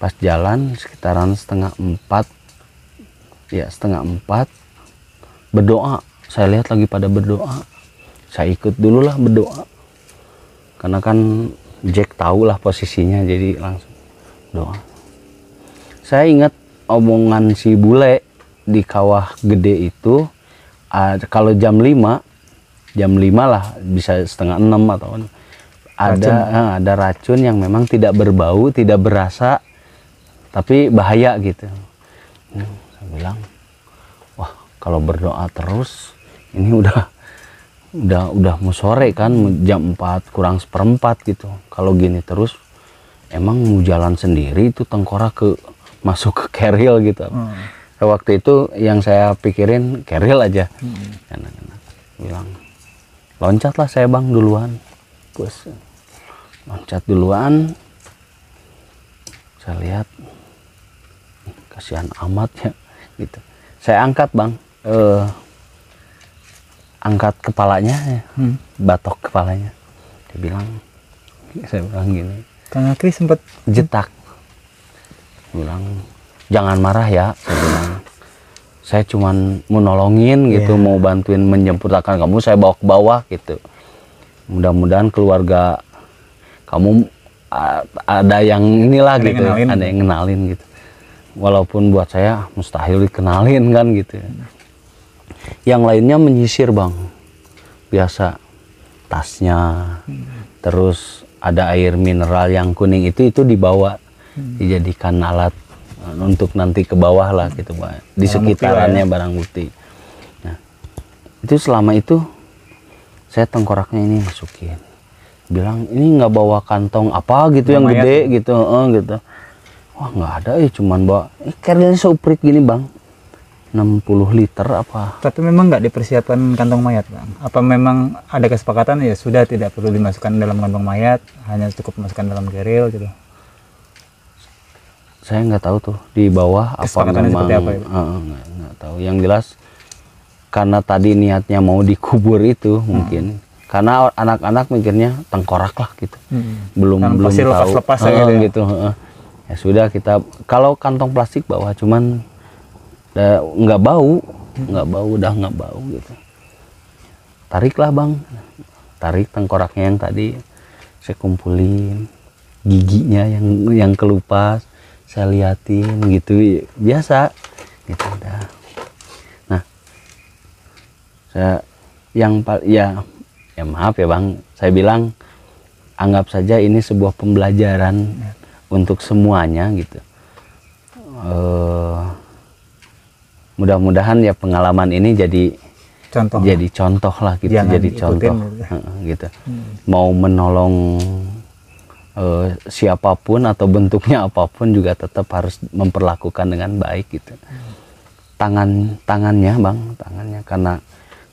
pas jalan sekitaran setengah empat ya setengah empat berdoa saya lihat lagi pada berdoa saya ikut dulu lah berdoa karena kan Jack tahu lah posisinya jadi langsung doa saya ingat omongan si bule di kawah gede itu kalau jam lima jam lima lah bisa setengah enam atau ada racun. Ah, ada racun yang memang tidak berbau tidak berasa tapi bahaya gitu hmm, saya bilang wah kalau berdoa terus ini udah udah udah mau sore kan jam 4 kurang seperempat gitu kalau gini terus emang mau jalan sendiri itu tengkorak ke masuk ke keril gitu hmm. waktu itu yang saya pikirin keril aja hmm. bilang loncatlah saya bang duluan terus loncat duluan saya lihat kasihan amat ya gitu saya angkat bang eh, angkat kepalanya ya. hmm. batok kepalanya dia bilang saya bilang gini kang Akri sempat jetak bilang jangan marah ya saya bilang saya cuman mau nolongin gitu yeah. mau bantuin menjemput akan kamu saya bawa ke bawah gitu mudah-mudahan keluarga kamu ada yang inilah ada gitu yang ada yang ngenalin gitu walaupun buat saya mustahil dikenalin kan gitu ya. yang lainnya menyisir bang biasa tasnya terus ada air mineral yang kuning itu itu dibawa hmm. dijadikan alat eh, untuk nanti ke bawah lah gitu pak di barang ya. sekitarannya bukti, barang bukti nah itu selama itu saya tengkoraknya ini masukin bilang ini nggak bawa kantong apa gitu Memang yang gede gitu eh, gitu wah nggak ada ya, cuman bawa eh, kerjanya seuprit gini bang 60 liter apa tapi memang nggak dipersiapkan kantong mayat bang apa memang ada kesepakatan ya sudah tidak perlu dimasukkan dalam kantong mayat hanya cukup masukkan dalam keril gitu saya nggak tahu tuh di bawah apa memang apa, ya? uh, nggak, nggak tahu yang jelas karena tadi niatnya mau dikubur itu hmm. mungkin karena anak-anak mikirnya tengkorak lah gitu hmm. belum Dan belum tahu lepas -lepas ya, uh, gitu, ya. gitu. Uh, ya sudah kita kalau kantong plastik bawa cuman ya, nggak bau nggak bau udah nggak bau gitu tariklah bang tarik tengkoraknya yang tadi saya kumpulin giginya yang yang kelupas saya liatin gitu biasa gitu udah nah saya yang ya ya maaf ya bang saya bilang anggap saja ini sebuah pembelajaran untuk semuanya gitu uh, mudah-mudahan ya pengalaman ini jadi contoh jadi contoh lah gitu Jangan jadi ikutin, contoh gitu, ya. gitu hmm. mau menolong uh, siapapun atau bentuknya apapun juga tetap harus memperlakukan dengan baik gitu hmm. tangan tangannya bang tangannya karena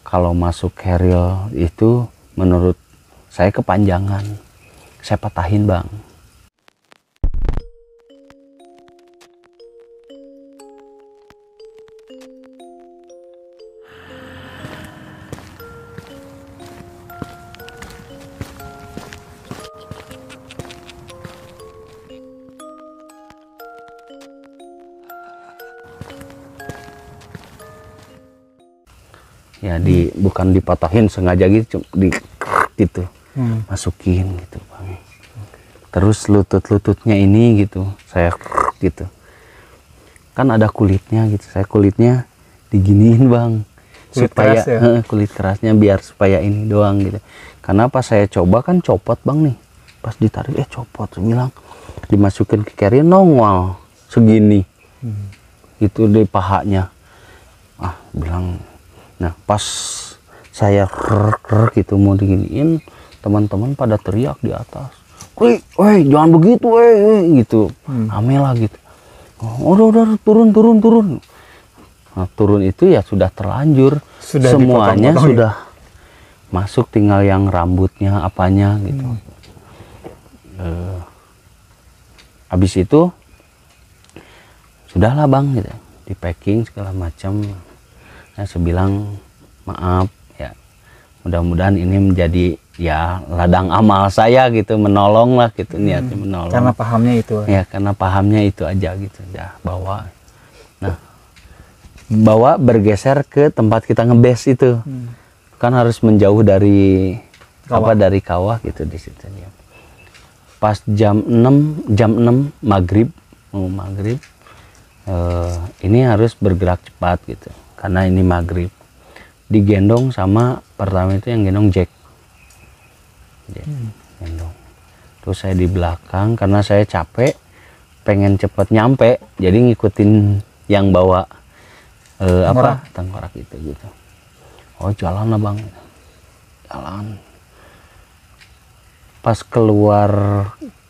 kalau masuk keril itu menurut saya kepanjangan saya patahin bang ya di hmm. bukan dipatahin sengaja gitu di gitu hmm. masukin gitu bang terus lutut-lututnya ini gitu saya gitu kan ada kulitnya gitu saya kulitnya diginiin bang kulit supaya keras ya? Eh, kulit kerasnya biar supaya ini doang gitu karena pas saya coba kan copot bang nih pas ditarik eh copot saya bilang dimasukin ke carrier nongol segini hmm. itu di pahanya ah bilang nah pas saya rrr, gitu mau diginiin teman-teman pada teriak di atas woi woi jangan begitu woi gitu hmm. Amela gitu udah udah turun turun turun nah, turun itu ya sudah terlanjur sudah semuanya sudah ya? sudah masuk tinggal yang rambutnya apanya gitu hmm. uh, habis itu sudahlah bang gitu di packing segala macam Nah, saya bilang maaf ya mudah-mudahan ini menjadi ya ladang amal saya gitu menolong lah gitu hmm, niatnya menolong karena pahamnya itu ya karena pahamnya itu aja gitu ya bawa nah hmm. bawa bergeser ke tempat kita ngebes itu hmm. kan harus menjauh dari kawah. apa dari kawah gitu di situ ya pas jam 6 jam 6 maghrib mau maghrib eh, ini harus bergerak cepat gitu karena ini maghrib digendong sama pertama itu yang gendong Jack, Jack hmm. gendong terus saya di belakang karena saya capek pengen cepet nyampe jadi ngikutin yang bawa eh, apa tengkorak itu gitu oh jalan lah bang jalan pas keluar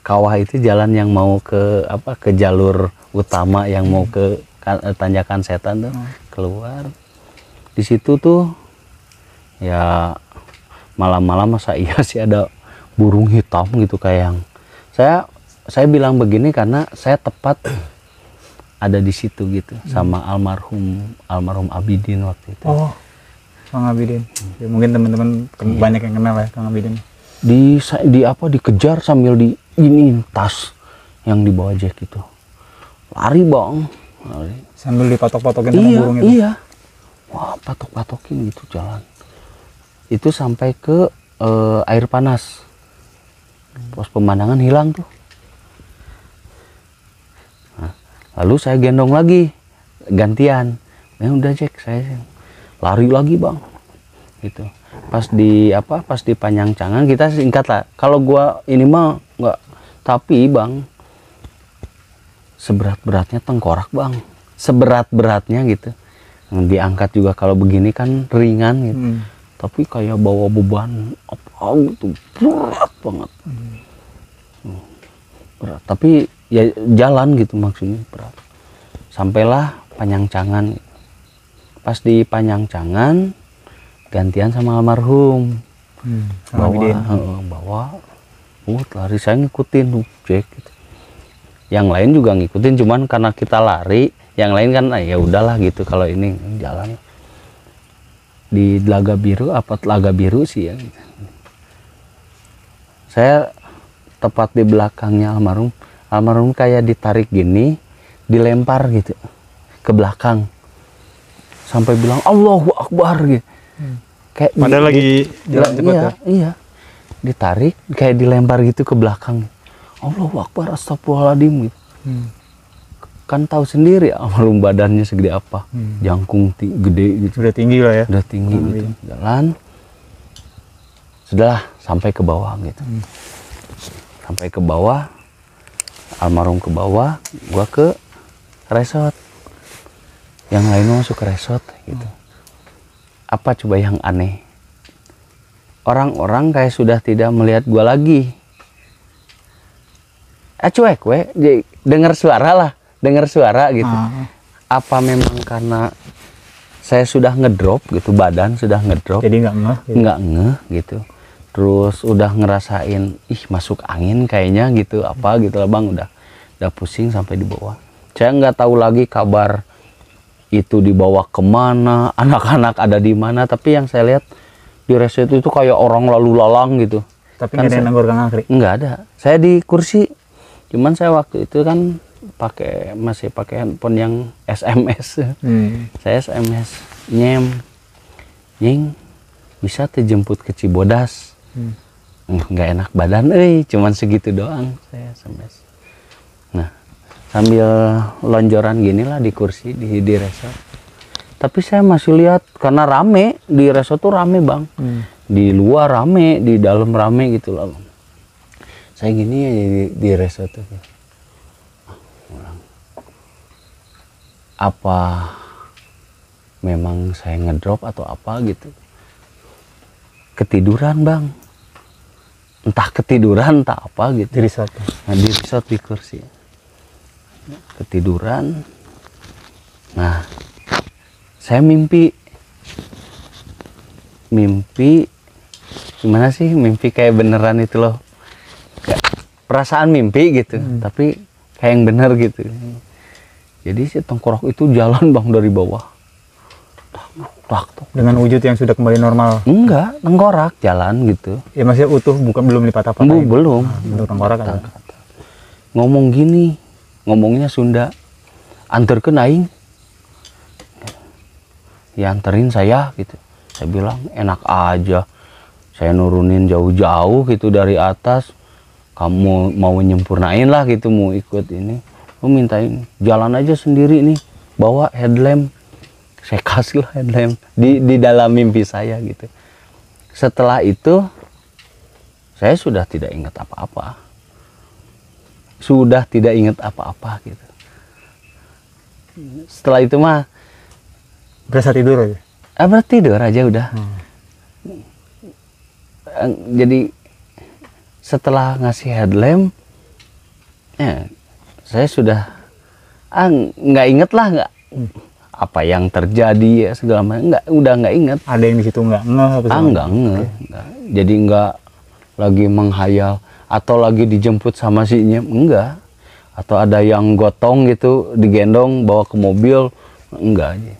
kawah itu jalan yang mau ke apa ke jalur utama yang mau ke tanjakan setan tuh hmm keluar di situ tuh ya malam-malam masa iya sih ada burung hitam gitu kayak yang saya saya bilang begini karena saya tepat ada di situ gitu hmm. sama almarhum almarhum Abidin waktu itu. Oh, Kang Abidin. Ya, mungkin teman-teman hmm. banyak yang kenal ya Kang Abidin. Di di apa dikejar sambil di ini tas yang dibawa Jack itu. Lari, Bang. Sambil dipatok-patokin sama iya, burung itu? Iya, Wah patok-patokin gitu jalan. Itu sampai ke uh, air panas. Pos pemandangan hilang tuh. Nah, lalu saya gendong lagi, gantian. Ya udah Jack, saya lari lagi bang. Gitu. Pas di apa? Pas di panjang cangan kita singkat lah. Kalau gua ini mah nggak. Tapi bang, seberat-beratnya tengkorak bang seberat-beratnya gitu diangkat juga kalau begini kan ringan gitu hmm. tapi kayak bawa beban apa gitu berat banget hmm. hmm. berat tapi ya jalan gitu maksudnya berat sampailah panjangcangan pas di panjangcangan gantian sama almarhum hmm. bawa bawa uh, lari saya ngikutin objek gitu yang lain juga ngikutin cuman karena kita lari yang lain kan ah, ya udahlah gitu kalau ini hmm, jalan di Telaga Biru apa Telaga Biru sih ya saya tepat di belakangnya almarhum almarhum kayak ditarik gini dilempar gitu ke belakang sampai bilang Allahu Akbar gitu hmm. kayak padahal di, lagi di, jalan cepat iya, ya? iya ditarik kayak dilempar gitu ke belakang Allah Akbar astagfirullahaladzim gitu. Hmm. Kan tahu sendiri almarhum badannya segede apa. Hmm. Jangkung gede gitu. Udah tinggi lah ya. Udah tinggi hmm, gitu. Jalan. Sudahlah sampai ke bawah gitu. Hmm. Sampai ke bawah. Almarhum ke bawah, gua ke resort. Yang lain masuk ke resort gitu. Hmm. Apa coba yang aneh? Orang-orang kayak sudah tidak melihat gua lagi eh, cuek we dengar suara lah dengar suara gitu ah. apa memang karena saya sudah ngedrop gitu badan sudah ngedrop jadi nggak ngeh gitu. nggak ngeh gitu terus udah ngerasain ih masuk angin kayaknya gitu apa gitu lah bang udah udah pusing sampai di bawah saya nggak tahu lagi kabar itu dibawa kemana anak-anak ada di mana tapi yang saya lihat di resto itu itu kayak orang lalu lalang gitu tapi kan nggak ada yang nggak ada saya di kursi cuman saya waktu itu kan pakai masih pakai handphone yang SMS hmm. saya SMS nyem nying bisa terjemput ke Cibodas hmm. nggak enak badan eh cuman segitu doang saya SMS nah sambil lonjoran gini lah di kursi di di resort tapi saya masih lihat karena rame di resort tuh rame bang hmm. di luar rame di dalam rame gitu loh saya gini ya di, di resto itu apa memang saya ngedrop atau apa gitu ketiduran bang entah ketiduran entah apa gitu di resort nah, di resort di kursi ketiduran nah saya mimpi mimpi gimana sih mimpi kayak beneran itu loh perasaan mimpi gitu hmm. tapi kayak yang benar gitu jadi si tengkorak itu jalan bang dari bawah waktu dengan wujud yang sudah kembali normal enggak tengkorak jalan gitu ya masih utuh bukan belum dipatah-patah belum belum nah, tengkorak kan ngomong gini ngomongnya Sunda antar ke naing ya anterin saya gitu saya bilang enak aja saya nurunin jauh-jauh gitu dari atas kamu mau nyempurnain lah gitu mau ikut ini minta mintain jalan aja sendiri nih bawa headlamp saya kasih lah headlamp di di dalam mimpi saya gitu setelah itu saya sudah tidak ingat apa-apa sudah tidak ingat apa-apa gitu setelah itu mah berasa tidur aja ah, berarti tidur aja udah hmm. jadi setelah ngasih headlamp ya saya sudah ah nggak inget lah nggak apa yang terjadi ya segala macam nggak udah nggak inget ada yang di situ nggak ah, nggak ah nggak nggak jadi nggak lagi menghayal atau lagi dijemput sama si nyem enggak atau ada yang gotong gitu digendong bawa ke mobil enggak aja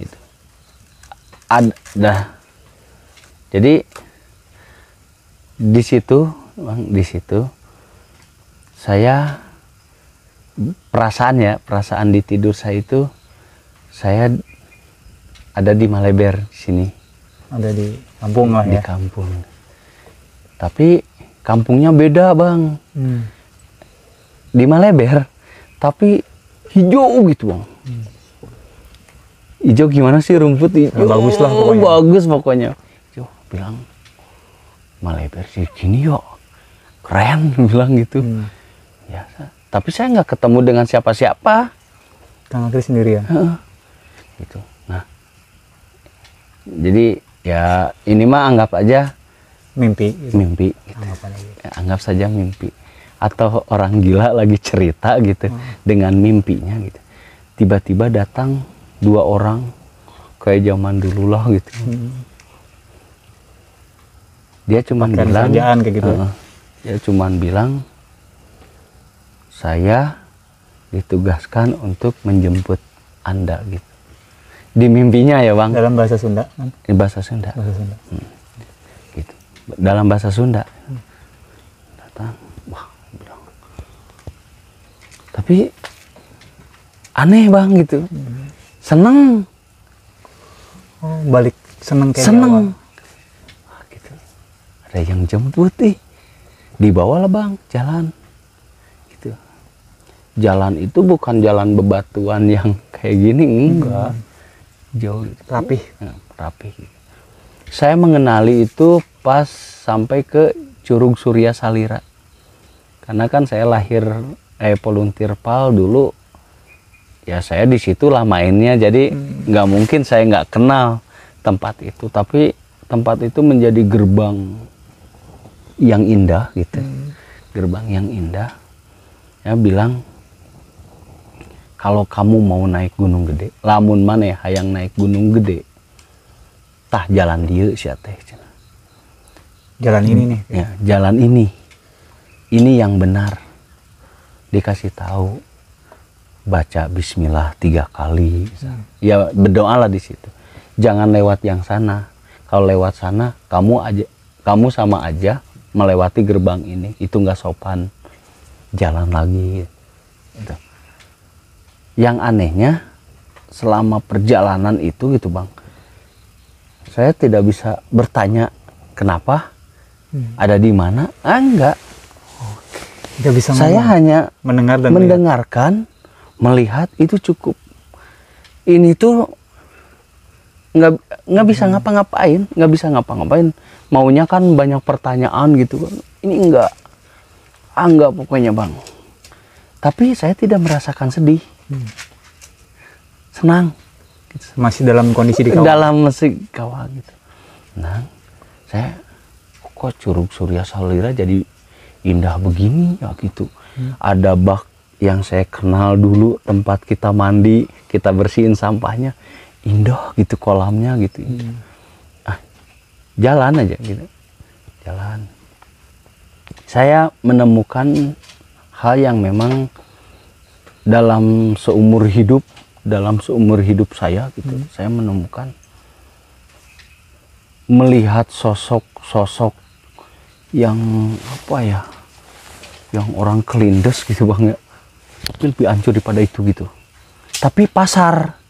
gitu ada jadi di situ bang di situ saya perasaan ya perasaan di tidur saya itu saya ada di Maleber sini ada di kampung lah ya di kampung tapi kampungnya beda bang hmm. di Maleber tapi hijau gitu bang hmm. hijau gimana sih rumput hijau ya, bagus lah pokoknya. Oh, bagus pokoknya hijau bilang melebar gini yuk keren bilang gitu hmm. ya tapi saya nggak ketemu dengan siapa-siapa kang Agri sendirian ya? gitu nah jadi ya ini mah anggap aja mimpi gitu. mimpi gitu. anggap, ya, anggap saja mimpi atau orang gila lagi cerita gitu hmm. dengan mimpinya gitu tiba-tiba datang dua orang kayak zaman dulu lah gitu hmm dia cuman Pakai bilang kayak gitu uh, dia cuman bilang saya ditugaskan untuk menjemput anda gitu di mimpinya ya bang dalam bahasa Sunda kan? di bahasa Sunda, bahasa Sunda. Hmm. gitu dalam bahasa Sunda hmm. datang wah bilang tapi aneh bang gitu hmm. seneng oh, balik seneng kayak seneng awal ada yang jemput di lah bang jalan gitu jalan itu bukan jalan bebatuan yang kayak gini enggak hmm. jauh rapi ya, rapi saya mengenali itu pas sampai ke Curug Surya Salira karena kan saya lahir eh volunteer pal dulu ya saya di lah mainnya jadi hmm. nggak hmm. mungkin saya nggak kenal tempat itu tapi tempat itu menjadi gerbang yang indah gitu hmm. gerbang yang indah ya bilang kalau kamu mau naik gunung gede lamun mana ya hayang naik gunung gede tah jalan dia sih teh jalan ini nih ya jalan ini ini yang benar dikasih tahu baca bismillah tiga kali hmm. ya berdoalah di situ jangan lewat yang sana kalau lewat sana kamu aja kamu sama aja melewati gerbang ini itu nggak sopan jalan lagi gitu. yang anehnya selama perjalanan itu gitu bang saya tidak bisa bertanya kenapa hmm. ada di mana ah enggak Oke. bisa saya hanya mendengar dan mendengarkan melihat. melihat itu cukup ini tuh nggak nggak bisa ngapa-ngapain nggak bisa ngapa-ngapain maunya kan banyak pertanyaan gitu kan ini enggak ah enggak pokoknya bang tapi saya tidak merasakan sedih senang masih dalam kondisi di kawah dalam masih kawah gitu nah saya kok curug surya salira jadi indah begini ya gitu hmm. ada bak yang saya kenal dulu tempat kita mandi kita bersihin sampahnya indah gitu kolamnya gitu Hmm. ah jalan aja gitu jalan saya menemukan hal yang memang dalam seumur hidup dalam seumur hidup saya gitu hmm. saya menemukan melihat sosok-sosok yang apa ya yang orang kelindes gitu bang ya. lebih hancur daripada itu gitu tapi pasar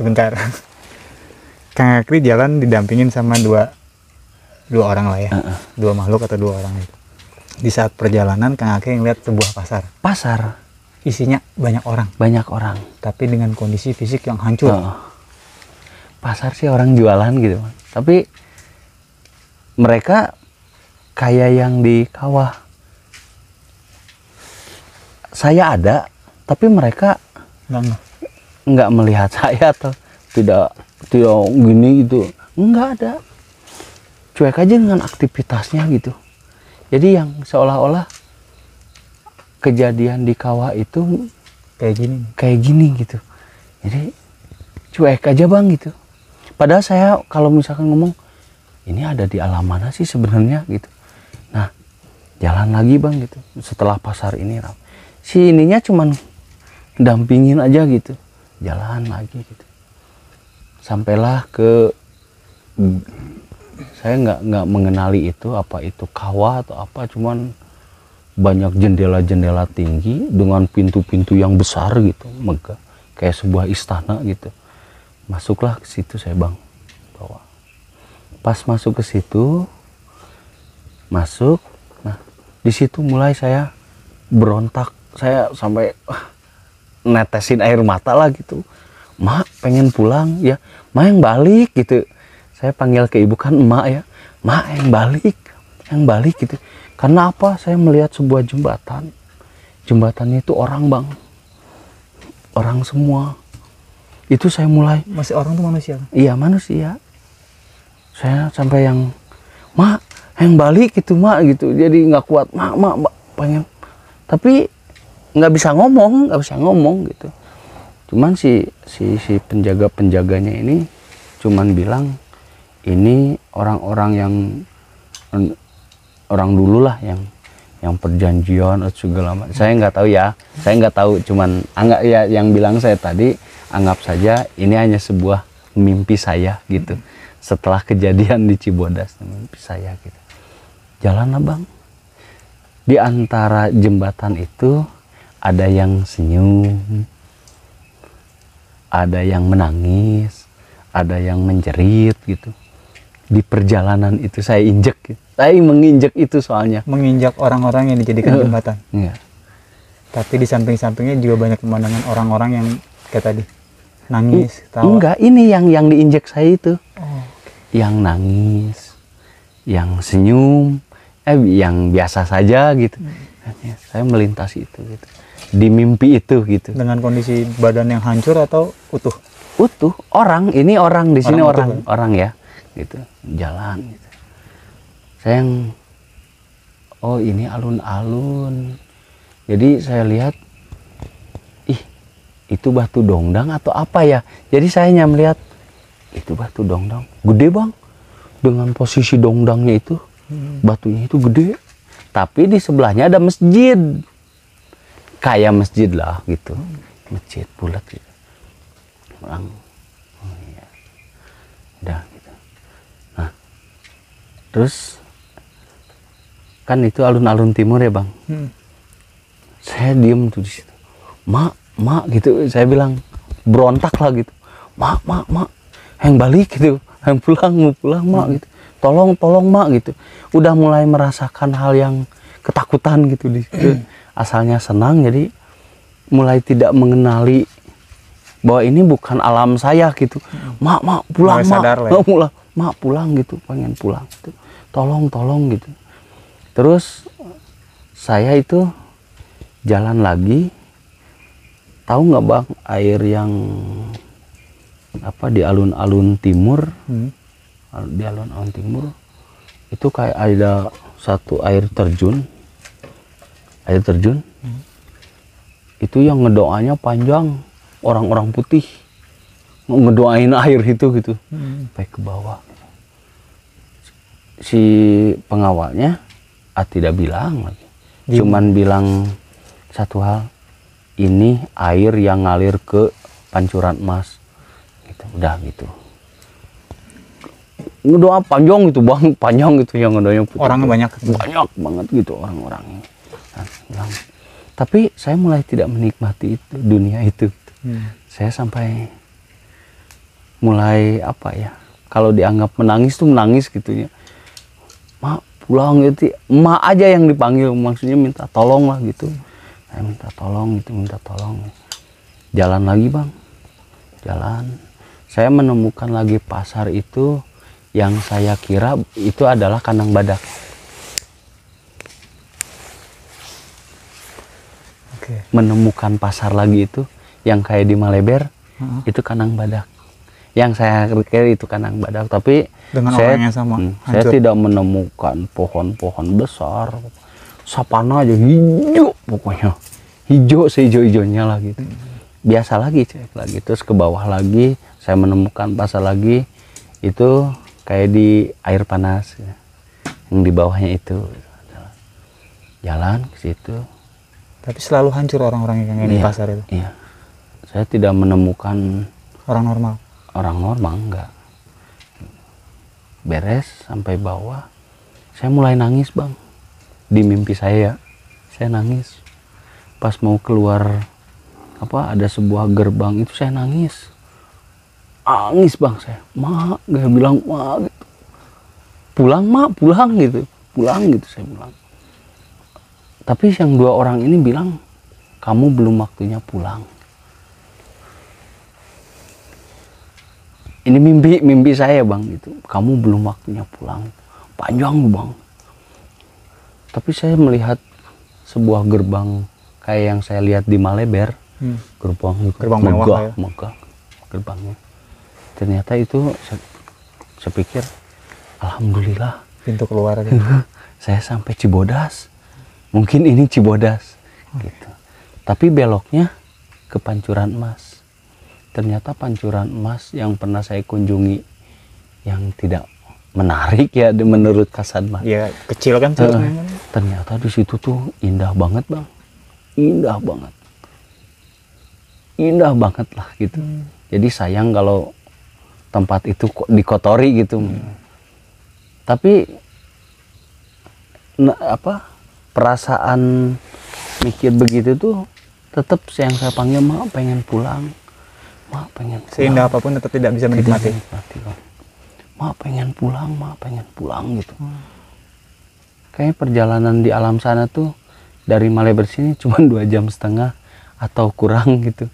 sebentar Kang Akri jalan didampingin sama dua dua orang lah ya uh -uh. dua makhluk atau dua orang itu di saat perjalanan Kang Akri ngeliat sebuah pasar pasar isinya banyak orang banyak orang tapi dengan kondisi fisik yang hancur uh. pasar sih orang jualan gitu tapi mereka kayak yang di kawah saya ada tapi mereka nggak nggak melihat saya atau tidak tidak gini gitu nggak ada cuek aja dengan aktivitasnya gitu jadi yang seolah-olah kejadian di kawah itu kayak gini kayak gini gitu jadi cuek aja bang gitu padahal saya kalau misalkan ngomong ini ada di alam mana sih sebenarnya gitu nah jalan lagi bang gitu setelah pasar ini si ininya cuman dampingin aja gitu jalan lagi gitu sampailah ke saya nggak nggak mengenali itu apa itu kawah atau apa cuman banyak jendela-jendela tinggi dengan pintu-pintu yang besar gitu megah kayak sebuah istana gitu masuklah ke situ saya bang bawa pas masuk ke situ masuk nah di situ mulai saya berontak saya sampai ah, netesin air mata lah gitu mak pengen pulang ya mak yang balik gitu saya panggil ke ibu kan emak ya mak yang balik yang balik gitu karena apa saya melihat sebuah jembatan jembatannya itu orang bang orang semua itu saya mulai masih orang tuh manusia iya manusia saya sampai yang mak yang balik gitu mak gitu jadi nggak kuat mak mak pengen tapi nggak bisa ngomong nggak bisa ngomong gitu cuman si si si penjaga penjaganya ini cuman bilang ini orang-orang yang orang dulu lah yang yang perjanjian atau segala macam saya nggak tahu ya saya nggak tahu cuman anggap ya yang bilang saya tadi anggap saja ini hanya sebuah mimpi saya gitu setelah kejadian di Cibodas mimpi saya gitu jalan abang di antara jembatan itu ada yang senyum, ada yang menangis, ada yang menjerit gitu. Di perjalanan itu saya injek, ya. saya menginjek itu soalnya. Menginjak orang-orang yang dijadikan iya. jembatan. Iya. Tapi di samping-sampingnya juga banyak pemandangan orang-orang yang kayak tadi nangis. Tawa. Enggak, ini yang yang diinjek saya itu, oh. yang nangis, yang senyum, eh yang biasa saja gitu. Hmm. Saya melintasi itu gitu di mimpi itu gitu. Dengan kondisi badan yang hancur atau utuh? Utuh, orang ini orang di sini orang orang, ya? orang ya, gitu jalan. Gitu. Saya yang oh ini alun-alun. Jadi saya lihat, ih itu batu dongdang atau apa ya? Jadi saya hanya melihat itu batu dongdang, gede bang. Dengan posisi dongdangnya itu, hmm. batunya itu gede. Tapi di sebelahnya ada masjid kayak masjid lah gitu masjid bulat gitu orang oh, ya. udah gitu nah terus kan itu alun-alun timur ya bang hmm. saya diem tuh di situ mak mak gitu saya bilang berontak lah gitu mak mak mak yang balik gitu yang pulang mau pulang mak hmm. gitu tolong tolong mak gitu udah mulai merasakan hal yang ketakutan gitu di situ. Hmm asalnya senang jadi mulai tidak mengenali bahwa ini bukan alam saya gitu hmm. mak mak pulang mak ya. mak, pulang pulang gitu pengen pulang gitu. tolong tolong gitu terus saya itu jalan lagi tahu nggak bang air yang apa di alun-alun timur hmm. di alun-alun timur itu kayak ada satu air terjun air terjun hmm. itu yang ngedoanya panjang orang-orang putih ngedoain air itu gitu hmm. baik ke bawah si pengawalnya ah, tidak bilang lagi Gini. cuman bilang satu hal ini air yang ngalir ke pancuran emas gitu udah gitu ngedoa panjang gitu bang panjang gitu yang ngedoanya putih. orang banyak banyak banget gitu orang-orangnya kan tapi saya mulai tidak menikmati itu dunia itu hmm. saya sampai mulai apa ya kalau dianggap menangis tuh menangis gitu ya mak pulang gitu ya. emak aja yang dipanggil maksudnya minta tolong lah gitu saya minta tolong itu minta tolong jalan lagi bang jalan saya menemukan lagi pasar itu yang saya kira itu adalah kandang badak okay. menemukan pasar lagi itu yang kayak di Maleber hmm. itu kanang badak yang saya pikir itu kanang badak tapi dengan saya, orang yang sama hmm, saya tidak menemukan pohon-pohon besar sapana aja hijau pokoknya hijau sehijau-hijaunya lah gitu hmm. biasa lagi cek lagi terus ke bawah lagi saya menemukan pasar lagi itu kayak di air panas ya. yang di bawahnya itu jalan ke situ tapi selalu hancur orang-orang yang iya, di pasar itu. Iya. Saya tidak menemukan orang normal. Orang normal enggak. Beres sampai bawah. Saya mulai nangis, Bang. Di mimpi saya, ya, saya nangis. Pas mau keluar apa ada sebuah gerbang itu saya nangis. Nangis, Bang, saya. Mak, saya bilang mak gitu. Pulang, Mak, pulang gitu. Pulang gitu saya pulang tapi yang dua orang ini bilang, kamu belum waktunya pulang. Ini mimpi, mimpi saya bang itu. Kamu belum waktunya pulang. Panjang bang. Tapi saya melihat sebuah gerbang kayak yang saya lihat di Maleber. Hmm. Gerbang, gerbang megah, mewah ya. megah gerbangnya. Ternyata itu saya, saya pikir, alhamdulillah. Pintu keluar. Gitu. saya sampai Cibodas mungkin ini Cibodas okay. gitu. Tapi beloknya ke Pancuran Emas. Ternyata Pancuran Emas yang pernah saya kunjungi yang tidak menarik ya menurut kasat mata Ya kecil kan uh, ternyata. ternyata di situ tuh indah banget bang, indah banget, indah banget lah gitu. Hmm. Jadi sayang kalau tempat itu dikotori gitu. Hmm. Tapi apa perasaan mikir begitu tuh tetap yang saya panggil mak pengen pulang mak pengen pulang. seindah apapun tetap tidak bisa menikmati pengen pulang mak pengen pulang gitu hmm. kayaknya perjalanan di alam sana tuh dari bersih ini cuma dua jam setengah atau kurang gitu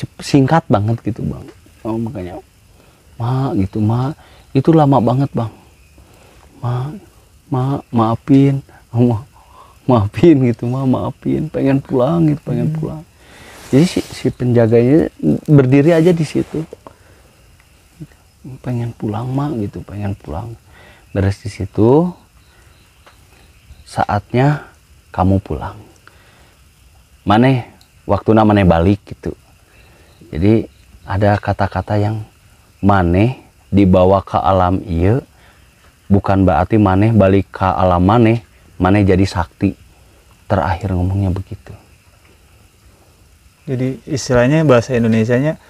Cep, singkat banget gitu bang oh makanya ma gitu ma itu lama banget bang ma ma maafin oh, maafin gitu mah maafin pengen pulang gitu pengen hmm. pulang jadi si, si penjaganya berdiri aja di situ pengen pulang mah gitu pengen pulang beres di situ saatnya kamu pulang mane waktu namanya balik gitu jadi ada kata-kata yang maneh dibawa ke alam iya bukan berarti maneh balik ke alam maneh Mana jadi sakti. Terakhir ngomongnya begitu. Jadi istilahnya bahasa Indonesia-nya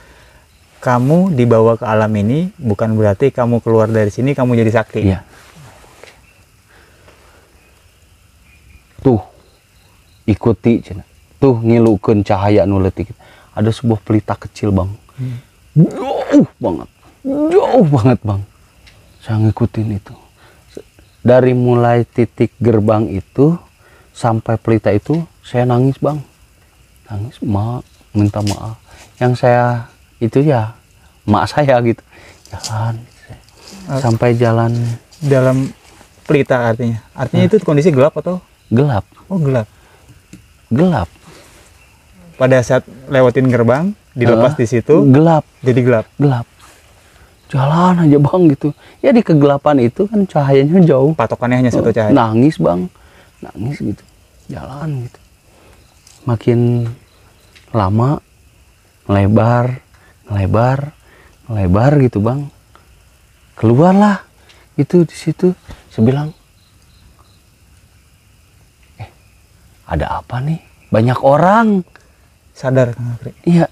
kamu dibawa ke alam ini bukan berarti kamu keluar dari sini kamu jadi sakti. Iya. Tuh ikuti cina. Tuh ngilukun cahaya nuletik. Ada sebuah pelita kecil, Bang. Hmm. Jauh banget. Jauh banget, Bang. Saya ngikutin itu dari mulai titik gerbang itu sampai pelita itu saya nangis bang nangis ma minta maaf yang saya itu ya mak saya gitu jalan sampai jalan dalam pelita artinya artinya nah. itu kondisi gelap atau gelap oh gelap gelap pada saat lewatin gerbang dilepas uh, di situ gelap jadi gelap gelap jalan aja bang gitu ya di kegelapan itu kan cahayanya jauh patokannya hanya satu cahaya nangis bang nangis gitu jalan gitu makin lama lebar lebar lebar gitu bang keluarlah itu di situ saya bilang eh ada apa nih banyak orang sadar iya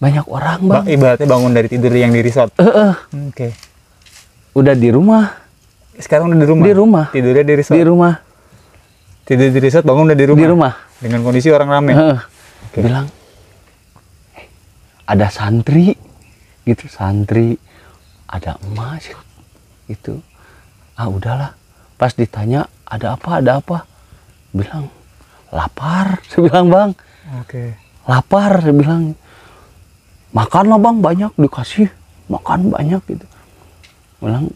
banyak orang bang. Ba ibaratnya bangun dari tidur yang di resort. Uh, uh. Oke. Okay. Udah di rumah. Sekarang udah di rumah. Di rumah. Tidurnya di resort. Di rumah. Tidur di resort bangun udah di rumah. Di rumah. Dengan kondisi orang ramai. Uh, okay. Bilang eh, ada santri gitu santri ada emas itu ah udahlah pas ditanya ada apa ada apa bilang lapar saya bilang bang oke okay. lapar saya bilang makanlah bang banyak dikasih makan banyak gitu Bilang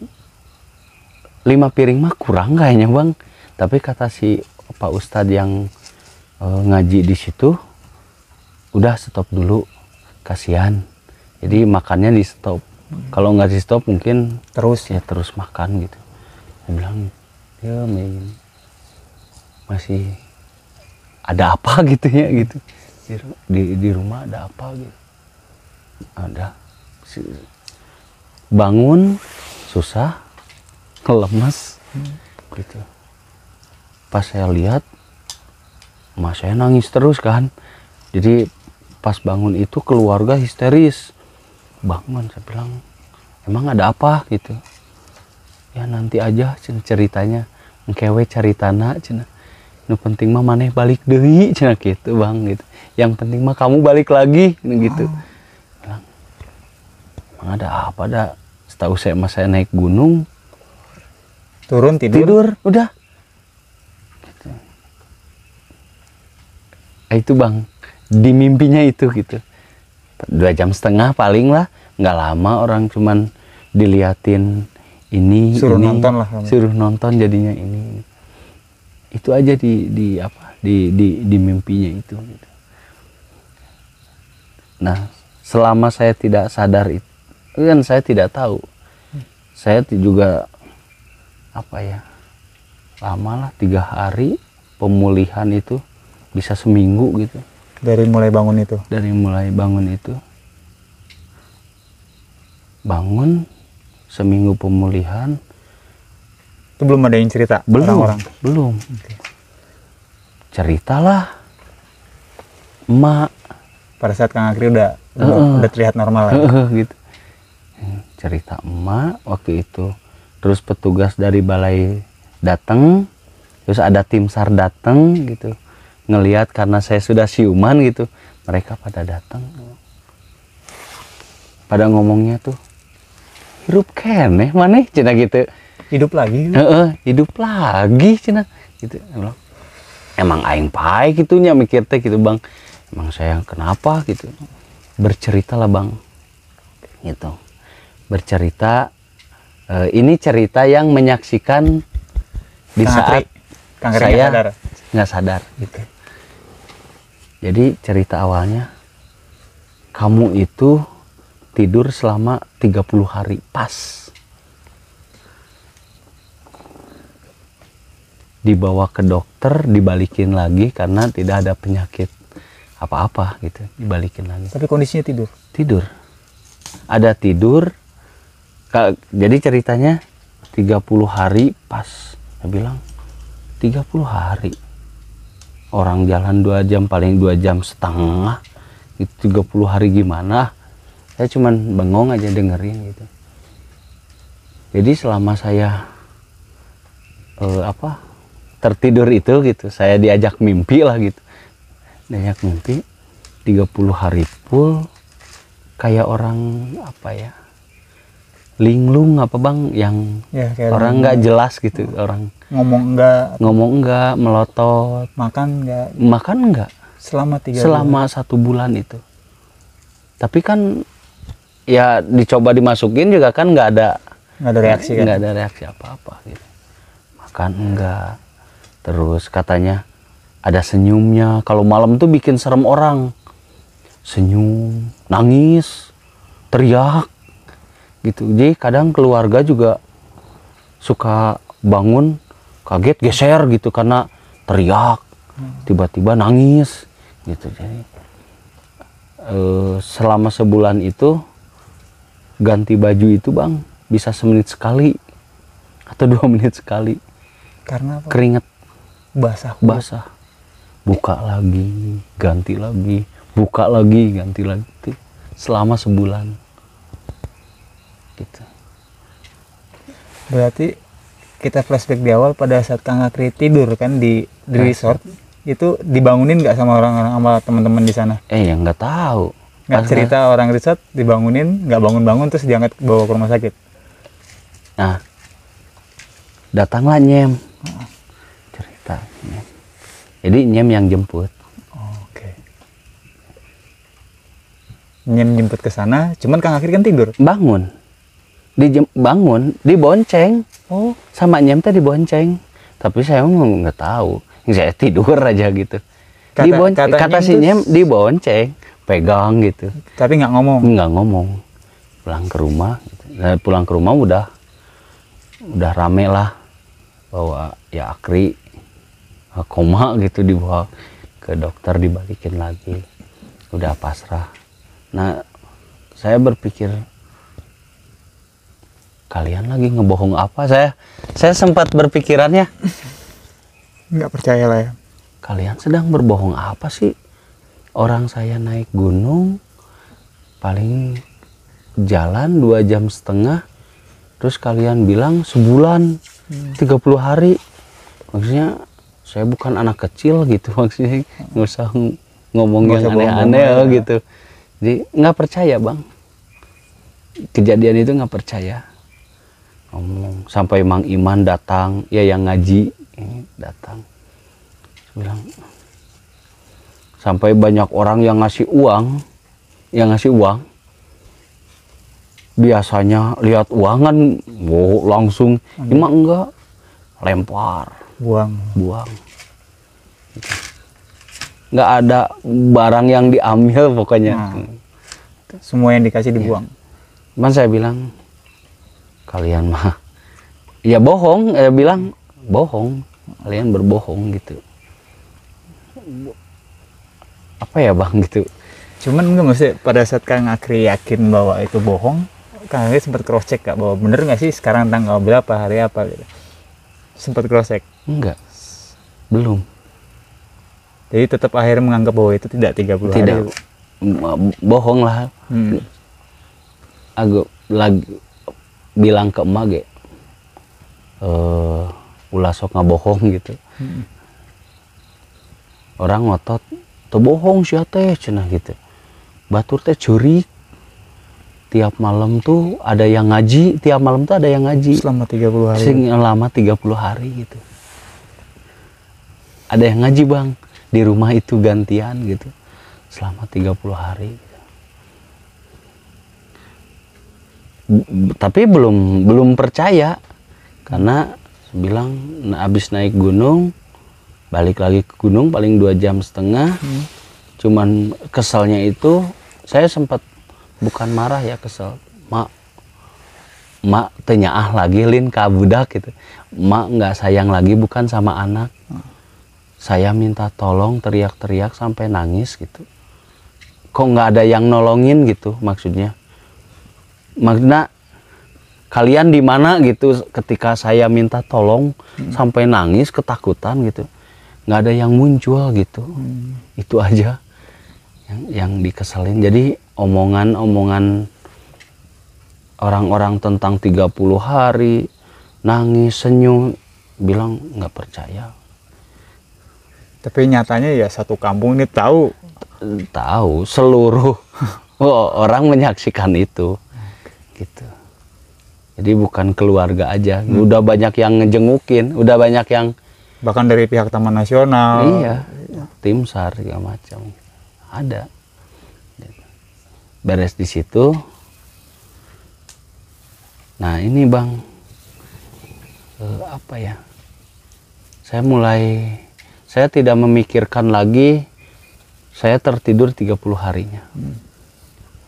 lima piring mah kurang kayaknya bang tapi kata si pak ustadz yang e, ngaji di situ udah stop dulu kasihan jadi makannya di stop kalau nggak di stop mungkin terus ya terus makan gitu dia bilang ya main masih ada apa gitu ya gitu di, di rumah ada apa gitu ada bangun susah lemes hmm. gitu pas saya lihat mas saya nangis terus kan jadi pas bangun itu keluarga histeris bangun saya bilang emang ada apa gitu ya nanti aja cina ceritanya ngkewe cari tanah cina nu penting mah maneh balik deh cina gitu bang gitu yang penting mah kamu balik lagi gitu oh ada apa ada setahu saya mas saya naik gunung turun tidur tidur udah eh, itu bang di mimpinya itu gitu dua jam setengah paling lah nggak lama orang cuman diliatin ini suruh ini, nonton lah suruh nonton jadinya ini itu aja di di apa di di di mimpinya itu gitu. nah selama saya tidak sadar itu kan saya tidak tahu saya juga apa ya lama lah tiga hari pemulihan itu bisa seminggu gitu dari mulai bangun itu dari mulai bangun itu bangun seminggu pemulihan itu belum ada yang cerita belum orang, -orang. belum okay. ceritalah mak pada saat kang Akri udah uh, udah terlihat normal uh, ya? uh, gitu cerita emak waktu itu terus petugas dari balai datang terus ada tim sar datang gitu ngelihat karena saya sudah siuman gitu mereka pada datang pada ngomongnya tuh ken keneh mana cina gitu hidup lagi E -e, hidup lagi cina gitu emang aing pai nya mikir teh gitu bang emang saya kenapa gitu bercerita lah bang gitu bercerita uh, ini cerita yang menyaksikan di Kang saat Kang saya sadar. nggak sadar gitu. Jadi cerita awalnya kamu itu tidur selama 30 hari pas. Dibawa ke dokter, dibalikin lagi karena tidak ada penyakit apa-apa gitu, dibalikin lagi. Tapi kondisinya tidur. Tidur. Ada tidur, jadi ceritanya 30 hari pas saya bilang 30 hari orang jalan dua jam paling dua jam setengah itu 30 hari gimana saya cuman bengong aja dengerin gitu jadi selama saya eh, apa tertidur itu gitu saya diajak mimpi lah gitu diajak mimpi 30 hari full kayak orang apa ya linglung apa bang yang ya, orang nggak jelas gitu oh. orang ngomong enggak ngomong enggak melotot makan enggak makan enggak selama tiga selama bulan. satu bulan itu tapi kan ya dicoba dimasukin juga kan nggak ada nggak ada reaksi kan nggak ada reaksi apa apa gitu makan enggak terus katanya ada senyumnya kalau malam tuh bikin serem orang senyum nangis teriak gitu jadi kadang keluarga juga suka bangun kaget geser gitu karena teriak hmm. tiba-tiba nangis gitu jadi e, selama sebulan itu ganti baju itu bang bisa semenit sekali atau dua menit sekali karena apa? keringet basah basah buka lagi ganti lagi buka lagi ganti lagi selama sebulan gitu berarti kita flashback di awal pada saat kang Akri tidur kan di, di iya. resort itu dibangunin nggak sama orang-orang sama teman-teman di sana eh ya nggak tahu nggak cerita orang riset dibangunin nggak bangun-bangun terus diangkat bawa ke rumah sakit nah datanglah nyem cerita nyem. jadi nyem yang jemput oke nyem jemput ke sana cuman kang akhir kan tidur bangun dibangun dibonceng oh sama nyam tadi dibonceng tapi saya nggak tahu saya tidur aja gitu kata, dibonceng kata, kata si nyam dibonceng pegang gitu tapi nggak ngomong nggak ngomong pulang ke rumah nah, pulang ke rumah udah udah rame lah bahwa ya Akri koma gitu dibawa ke dokter dibalikin lagi udah pasrah nah saya berpikir kalian lagi ngebohong apa saya saya sempat berpikirannya nggak percaya lah ya kalian sedang berbohong apa sih orang saya naik gunung paling jalan dua jam setengah terus kalian bilang sebulan hmm. 30 hari maksudnya saya bukan anak kecil gitu maksudnya nggak usah ngomong yang aneh-aneh gitu jadi nggak percaya bang kejadian itu nggak percaya ngomong sampai Mang Iman datang ya yang ngaji hmm. datang bilang sampai banyak orang yang ngasih uang yang ngasih uang biasanya lihat uangan wow langsung emang hmm. enggak lempar buang buang nggak ada barang yang diambil pokoknya nah, semua yang dikasih dibuang ya. cuman saya bilang kalian mah ya bohong eh, bilang bohong kalian berbohong gitu apa ya bang gitu cuman enggak mesti pada saat kang Akri yakin bahwa itu bohong kang Akri sempat cross check kak bahwa bener nggak sih sekarang tanggal berapa hari apa gitu sempat cross check enggak belum jadi tetap akhirnya menganggap bahwa itu tidak 30 tidak. hari bohong lah hmm. agak lagi bilang ke emak ge uh, ulah sok ngabohong gitu hmm. orang ngotot tuh bohong sih ah, teh cenah gitu batur teh curi tiap malam tuh ada yang ngaji tiap malam tuh ada yang ngaji selama 30 hari selama 30 hari gitu ada yang ngaji bang di rumah itu gantian gitu selama 30 hari tapi belum belum percaya karena bilang nah, abis naik gunung balik lagi ke gunung paling dua jam setengah hmm. cuman kesalnya itu saya sempat bukan marah ya kesel mak mak tanya ah lagi lin kabudak gitu mak nggak sayang lagi bukan sama anak hmm. saya minta tolong teriak-teriak sampai nangis gitu kok nggak ada yang nolongin gitu maksudnya maksudnya kalian di mana gitu ketika saya minta tolong hmm. sampai nangis ketakutan gitu nggak ada yang muncul gitu hmm. itu aja yang yang dikeselin jadi omongan-omongan orang-orang tentang 30 hari nangis senyum bilang nggak percaya tapi nyatanya ya satu kampung ini tahu tahu seluruh orang menyaksikan itu gitu jadi bukan keluarga aja hmm. udah banyak yang ngejengukin udah banyak yang bahkan dari pihak taman nasional iya tim sar segala macam ada beres di situ nah ini bang eh, apa ya saya mulai saya tidak memikirkan lagi saya tertidur 30 harinya hmm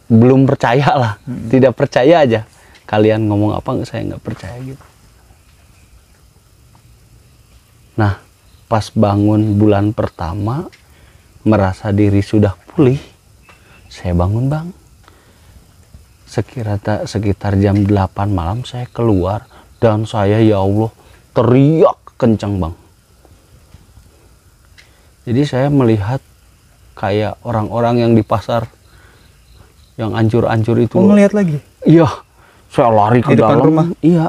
belum percaya lah hmm. tidak percaya aja kalian ngomong apa nggak saya nggak percaya gitu nah pas bangun bulan pertama merasa diri sudah pulih saya bangun bang sekira sekitar jam 8 malam saya keluar dan saya ya Allah teriak kencang bang jadi saya melihat kayak orang-orang yang di pasar yang ancur-ancur itu. Oh, ngelihat lagi? Iya. Saya lari ke dalam. Rumah. Iya.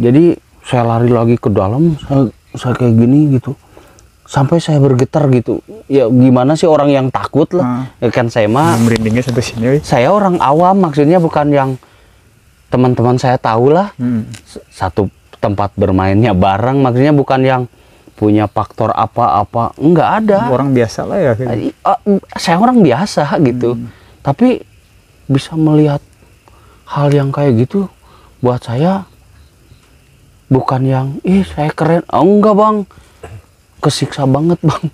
Jadi saya lari lagi ke dalam, saya, saya kayak gini gitu. Sampai saya bergetar gitu. Ya gimana sih orang yang takut lah. Hmm. Ya kan saya mah. Merindingnya sampai sini. Woy. Saya orang awam maksudnya bukan yang teman-teman saya tahu lah. Hmm. Satu tempat bermainnya bareng maksudnya bukan yang punya faktor apa-apa nggak ada orang biasa lah ya ah, saya orang biasa gitu hmm. tapi bisa melihat hal yang kayak gitu buat saya bukan yang ih saya keren oh, enggak bang kesiksa banget bang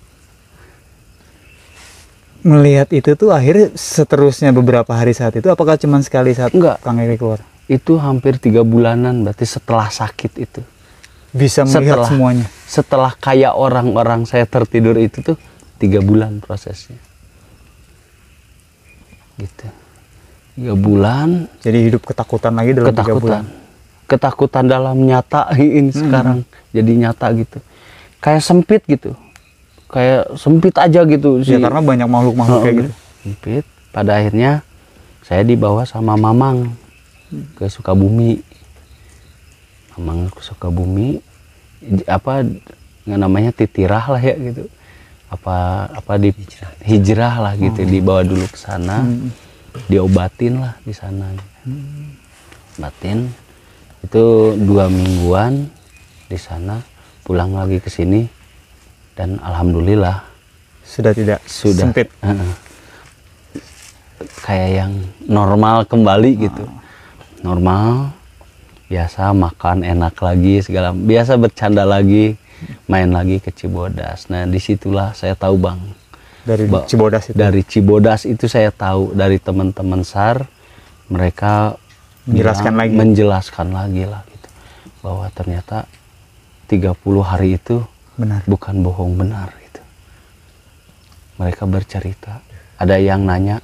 melihat itu tuh akhirnya seterusnya beberapa hari saat itu apakah cuma sekali saat enggak Kang Eri keluar itu hampir tiga bulanan berarti setelah sakit itu bisa melihat setelah, semuanya. Setelah kayak orang-orang saya tertidur itu tuh tiga bulan prosesnya. Gitu. Tiga bulan. Jadi hidup ketakutan lagi dalam ketakutan. tiga bulan. Ketakutan dalam nyatain hmm. sekarang jadi nyata gitu. Kayak sempit gitu. Kayak sempit aja gitu sih. Ya karena banyak makhluk-makhluk oh, kayak gitu. Sempit. Pada akhirnya saya dibawa sama Mamang ke Sukabumi aku suka bumi apa nggak namanya titirah lah ya gitu apa apa di hijrah, hijrah lah gitu hmm. dibawa dulu ke sana hmm. diobatin lah di sana hmm. batin itu dua mingguan di sana pulang lagi ke sini dan alhamdulillah sudah tidak sudah sempit uh, uh, kayak yang normal kembali oh. gitu ah. normal biasa makan enak lagi segala biasa bercanda lagi main lagi ke Cibodas nah disitulah saya tahu bang dari ba Cibodas itu dari Cibodas itu saya tahu dari teman-teman sar mereka menjelaskan lagi menjelaskan lagi lah gitu bahwa ternyata 30 hari itu benar bukan bohong benar itu. mereka bercerita ada yang nanya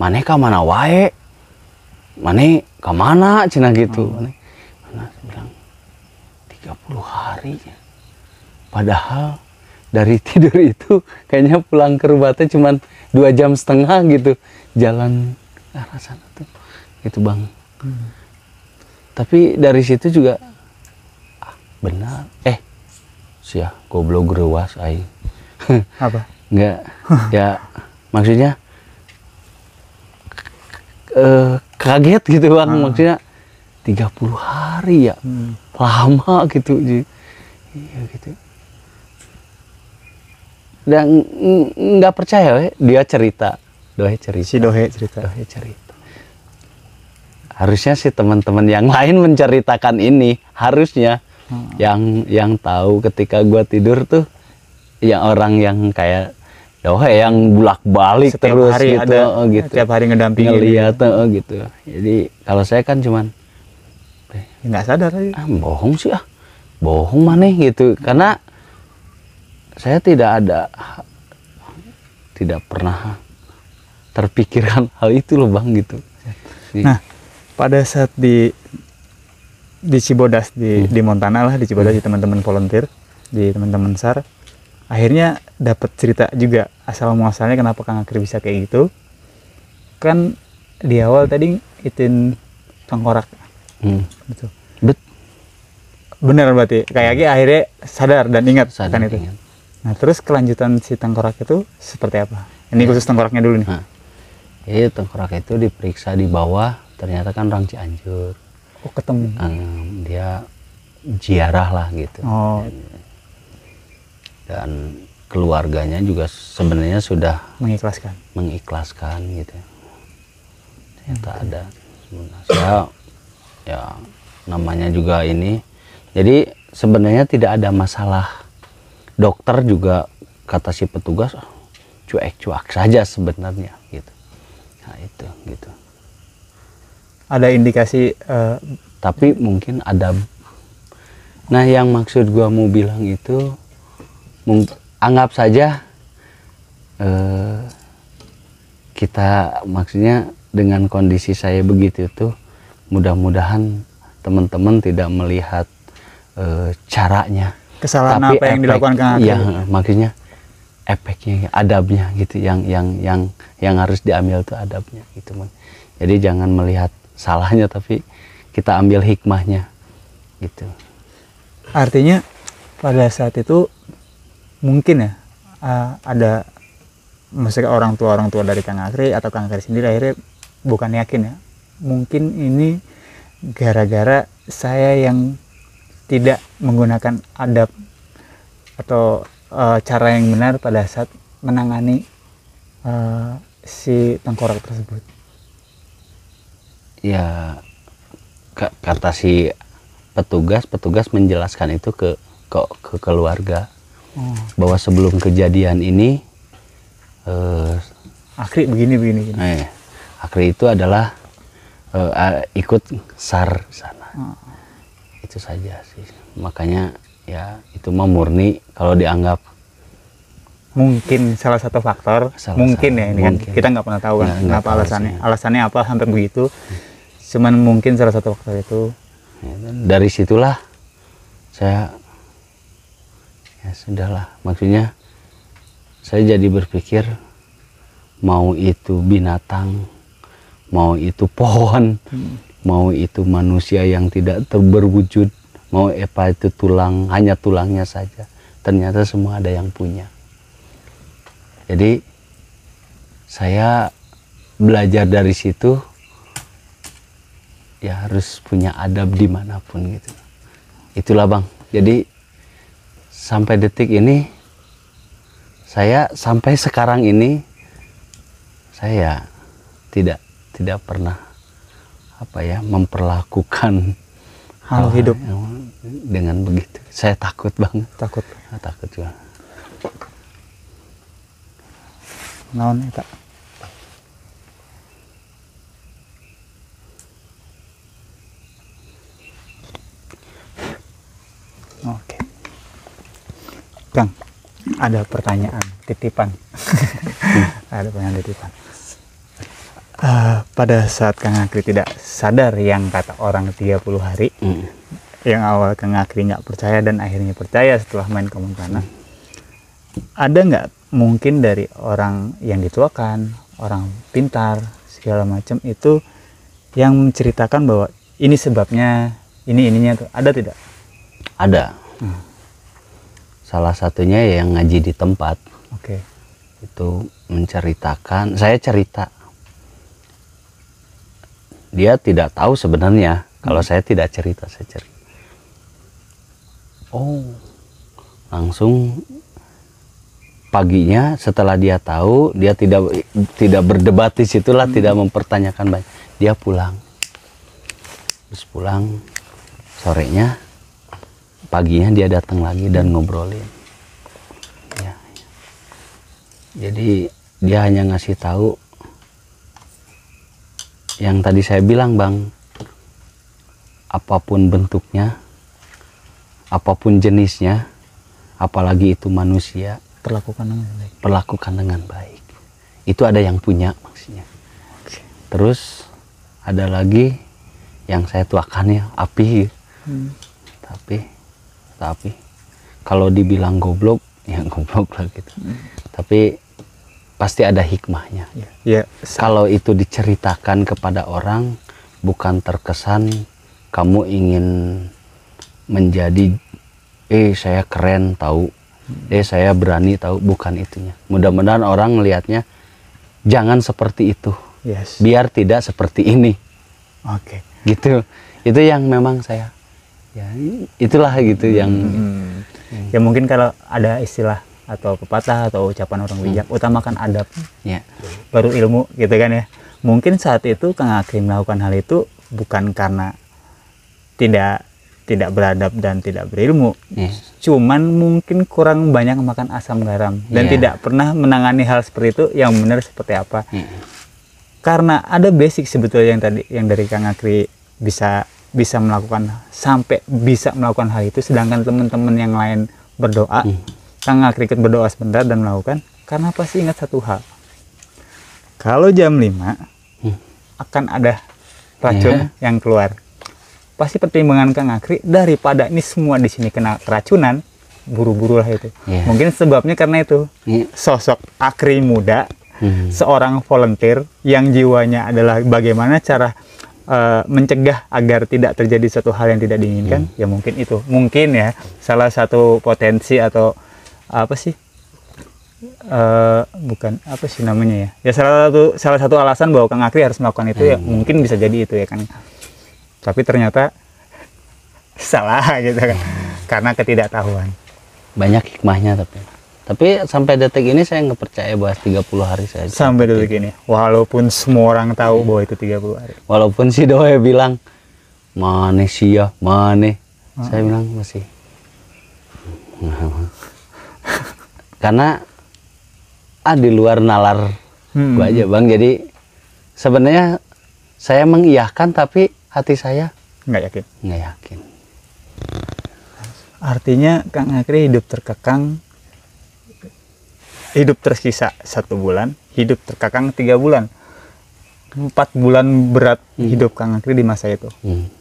maneh ka mana wae maneh kemana cina gitu oh. 30 hari padahal dari tidur itu kayaknya pulang ke rumah teh cuman dua jam setengah gitu jalan arah sana tuh gitu bang hmm. tapi dari situ juga ah, benar eh sia ah, goblok gerewas ay? apa nggak ya maksudnya eh kaget gitu bang hmm. maksudnya 30 hari ya hmm. lama gitu iya gitu dan nggak percaya we. dia cerita dohe cerita si dohe cerita dohe cerita harusnya sih teman-teman yang lain menceritakan ini harusnya hmm. yang yang tahu ketika gua tidur tuh yang orang yang kayak dohe yang bulak balik setiap terus hari gitu ada, oh, gitu tiap hari ngedampingin lihat gitu. Oh, gitu jadi kalau saya kan cuman Ya, nggak sadar aja. ah bohong sih ah bohong mana gitu karena saya tidak ada tidak pernah terpikirkan hal itu loh bang gitu nah pada saat di di Cibodas di hmm. di Montana lah di Cibodas hmm. di teman-teman volunteer di teman-teman sar akhirnya dapat cerita juga asal muasalnya kenapa Kang akhir bisa kayak gitu kan di awal tadi itin tengkorak hmm. Betul. Bet. benar berarti kayak hmm. akhirnya sadar dan ingat sadar, kan itu ingat. nah terus kelanjutan si tengkorak itu seperti apa ini ya. khusus tengkoraknya dulu nih nah, jadi tengkorak itu diperiksa di bawah ternyata kan orang Cianjur oh ketemu um, dia ziarah lah gitu oh. dan, dan keluarganya juga sebenarnya sudah mengikhlaskan mengikhlaskan gitu ternyata ada saya ya namanya juga ini jadi sebenarnya tidak ada masalah dokter juga kata si petugas ah, cuek-cuek saja sebenarnya gitu nah itu gitu ada indikasi uh... tapi mungkin ada nah yang maksud gua mau bilang itu anggap saja uh, kita maksudnya dengan kondisi saya begitu tuh mudah-mudahan teman-teman tidak melihat e, caranya kesalahan tapi apa yang dilakukan Kang Akil. Ya, maksudnya efeknya adabnya gitu yang yang yang yang harus diambil tuh adabnya gitu man. Jadi jangan melihat salahnya tapi kita ambil hikmahnya gitu. Artinya pada saat itu mungkin ya eh, ada maksudnya orang tua orang tua dari Kang Akri atau Kang Akri sendiri akhirnya bukan yakin ya mungkin ini gara-gara saya yang tidak menggunakan adab atau uh, cara yang benar pada saat menangani uh, si tengkorak tersebut. Ya kata si petugas, petugas menjelaskan itu ke ke, ke keluarga oh. bahwa sebelum kejadian ini uh, Akri begini begini. begini. Eh, Akri itu adalah uh, ikut sar sana hmm. itu saja sih makanya ya itu memurni kalau dianggap mungkin salah satu faktor salah mungkin salah. ya ini kan mungkin. kan kita nggak pernah tahu kan kan apa alasannya alasannya apa sampai begitu cuman mungkin salah satu faktor itu ya, dari situlah saya ya sudahlah maksudnya saya jadi berpikir mau itu binatang mau itu pohon, hmm. mau itu manusia yang tidak terberwujud, mau apa itu tulang, hanya tulangnya saja. Ternyata semua ada yang punya. Jadi saya belajar dari situ ya harus punya adab dimanapun gitu. Itulah bang. Jadi sampai detik ini saya sampai sekarang ini saya tidak tidak pernah apa ya memperlakukan hal hidup dengan begitu. Saya takut banget. Takut. Nah, takut juga. Naon tak? Oke. Kang, ada pertanyaan titipan. ada pertanyaan titipan uh, pada saat Kang Akri tidak sadar yang kata orang 30 hari mm. yang awal Kang Akri nggak percaya dan akhirnya percaya setelah main kemungkinan hmm. ada nggak mungkin dari orang yang dituakan orang pintar segala macam itu yang menceritakan bahwa ini sebabnya ini ininya tuh ada tidak ada hmm. salah satunya yang ngaji di tempat oke okay. itu menceritakan saya cerita dia tidak tahu sebenarnya kalau hmm. saya tidak cerita saya cerita oh langsung paginya setelah dia tahu dia tidak tidak berdebat di situlah hmm. tidak mempertanyakan banyak dia pulang terus pulang sorenya paginya dia datang lagi dan ngobrolin ya, ya. jadi dia hanya ngasih tahu yang tadi saya bilang bang apapun bentuknya apapun jenisnya apalagi itu manusia perlakukan dengan baik perlakukan dengan baik itu ada yang punya maksudnya terus ada lagi yang saya tuakan ya api hmm. tapi tapi kalau dibilang goblok ya goblok lah gitu hmm. tapi pasti ada hikmahnya. Yeah. Yeah. Kalau itu diceritakan kepada orang, bukan terkesan kamu ingin menjadi, eh saya keren tahu, hmm. eh saya berani tahu, bukan itunya. Mudah-mudahan orang melihatnya jangan seperti itu, yes. biar tidak seperti ini. Oke. Okay. Gitu, itu yang memang saya, ya itulah gitu yang. Hmm. Ya mungkin kalau ada istilah atau pepatah atau ucapan orang hmm. bijak hmm. utamakan adab ya baru ilmu gitu kan ya mungkin saat itu Kang akim melakukan hal itu bukan karena tidak tidak beradab dan tidak berilmu yeah. cuman mungkin kurang banyak makan asam garam dan yeah. tidak pernah menangani hal seperti itu yang benar seperti apa yeah. karena ada basic sebetulnya yang tadi yang dari Kang Akri bisa bisa melakukan sampai bisa melakukan hal itu sedangkan teman-teman yang lain berdoa yeah Sang kriket berdoa sebentar dan melakukan karena pasti ingat satu hal. Kalau jam 5 hmm. akan ada racun yeah. yang keluar. Pasti pertimbangan Kang Akri daripada ini semua di sini kena keracunan, buru-buru lah itu. Yeah. Mungkin sebabnya karena itu. Yeah. Sosok Akri muda, hmm. seorang volunteer yang jiwanya adalah bagaimana cara uh, mencegah agar tidak terjadi satu hal yang tidak diinginkan, hmm. ya mungkin itu. Mungkin ya salah satu potensi atau apa sih uh, bukan apa sih namanya ya ya salah satu salah satu alasan bahwa Kang Akri harus melakukan itu ya, hmm. ya mungkin bisa jadi itu ya kan tapi ternyata salah gitu kan karena ketidaktahuan banyak hikmahnya tapi tapi sampai detik ini saya nggak percaya bahwa 30 hari saya sampai detik ini walaupun semua orang tahu hmm. bahwa itu 30 hari walaupun si Doe bilang manesia mane hmm. saya bilang masih karena ah di luar nalar hmm. gua aja bang jadi sebenarnya saya mengiyakan tapi hati saya nggak yakin nggak yakin artinya kang Akri hidup terkekang hidup tersisa satu bulan hidup terkekang tiga bulan empat bulan berat hmm. hidup kang Akri di masa itu hmm.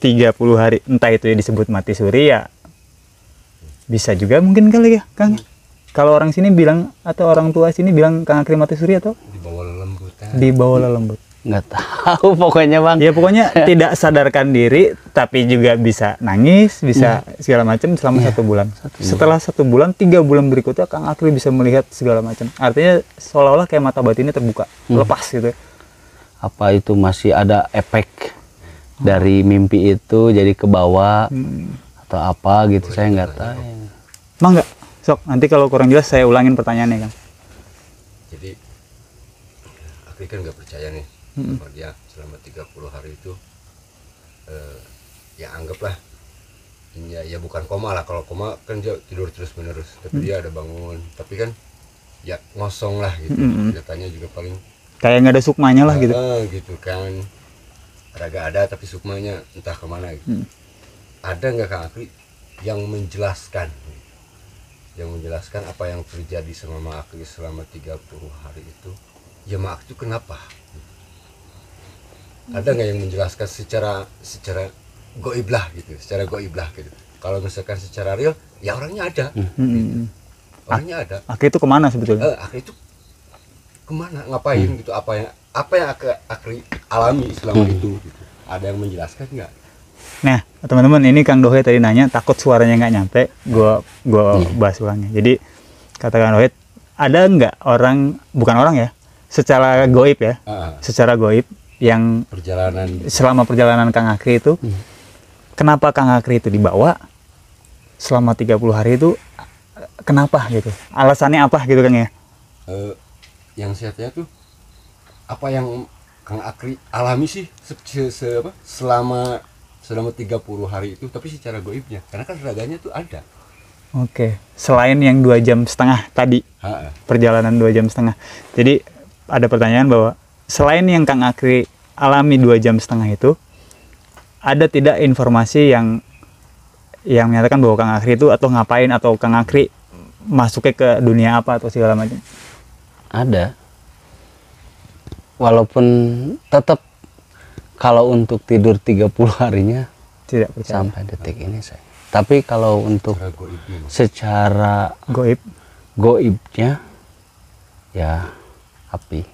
30 hari entah itu ya disebut mati suri ya bisa juga mungkin kali ya, Kang. Hmm. Kalau orang sini bilang atau orang tua sini bilang Kang Akrim Suri atau di bawah lembut. Di bawah lembut. Nggak tahu pokoknya, Bang. Ya pokoknya tidak sadarkan diri tapi juga bisa nangis, bisa ya. segala macam selama ya. satu bulan. Satu bulan. Setelah satu bulan, tiga bulan berikutnya Kang Akrim bisa melihat segala macam. Artinya seolah-olah kayak mata batinnya terbuka, hmm. lepas gitu. Ya. Apa itu masih ada efek dari mimpi itu jadi ke bawah hmm atau apa gitu saya nggak tahu emang nggak sok nanti kalau kurang jelas saya ulangin pertanyaannya kan jadi akhirnya kan nggak percaya nih sama dia selama 30 hari itu eh, ya anggaplah ya, ya bukan koma lah kalau koma kan dia tidur terus menerus tapi -hmm. dia ada bangun tapi kan ya ngosong lah gitu -hmm. datanya juga paling kayak nggak ada sukmanya lah gitu ah, gitu kan raga ada tapi sukmanya entah kemana gitu hmm ada nggak Kak Afri yang menjelaskan yang menjelaskan apa yang terjadi sama Mak selama selama 30 hari itu ya Mak itu kenapa ada nggak yang menjelaskan secara secara goiblah gitu secara goiblah gitu kalau misalkan secara real ya orangnya ada hmm, hmm, hmm. gitu. orangnya ada Akri itu kemana sebetulnya eh, itu kemana ngapain hmm. gitu apa yang apa yang Akri, alami selama hmm. itu gitu. ada yang menjelaskan nggak Nah, teman-teman, ini Kang Dohit tadi nanya, takut suaranya nggak nyampe, gua gua iya. bahas ulangnya. Jadi kata Kang Dohit, ada nggak orang, bukan orang ya, secara goib ya, uh, secara goib yang perjalanan selama perjalanan Kang Akri itu, hmm. kenapa Kang Akri itu dibawa selama 30 hari itu, kenapa gitu? Alasannya apa gitu Kang ya? Uh, yang sehatnya tuh apa yang Kang Akri alami sih se, se, se apa, selama selama 30 hari itu tapi secara goibnya karena kan raganya tuh ada Oke, selain yang dua jam setengah tadi, ha -ha. perjalanan dua jam setengah. Jadi ada pertanyaan bahwa selain yang Kang Akri alami dua jam setengah itu, ada tidak informasi yang yang menyatakan bahwa Kang Akri itu atau ngapain atau Kang Akri masuknya ke dunia apa atau segala macam? Ada. Walaupun tetap kalau untuk tidur 30 harinya tidak percaya. sampai detik ini saya. Tapi kalau untuk secara goib goibnya ya api.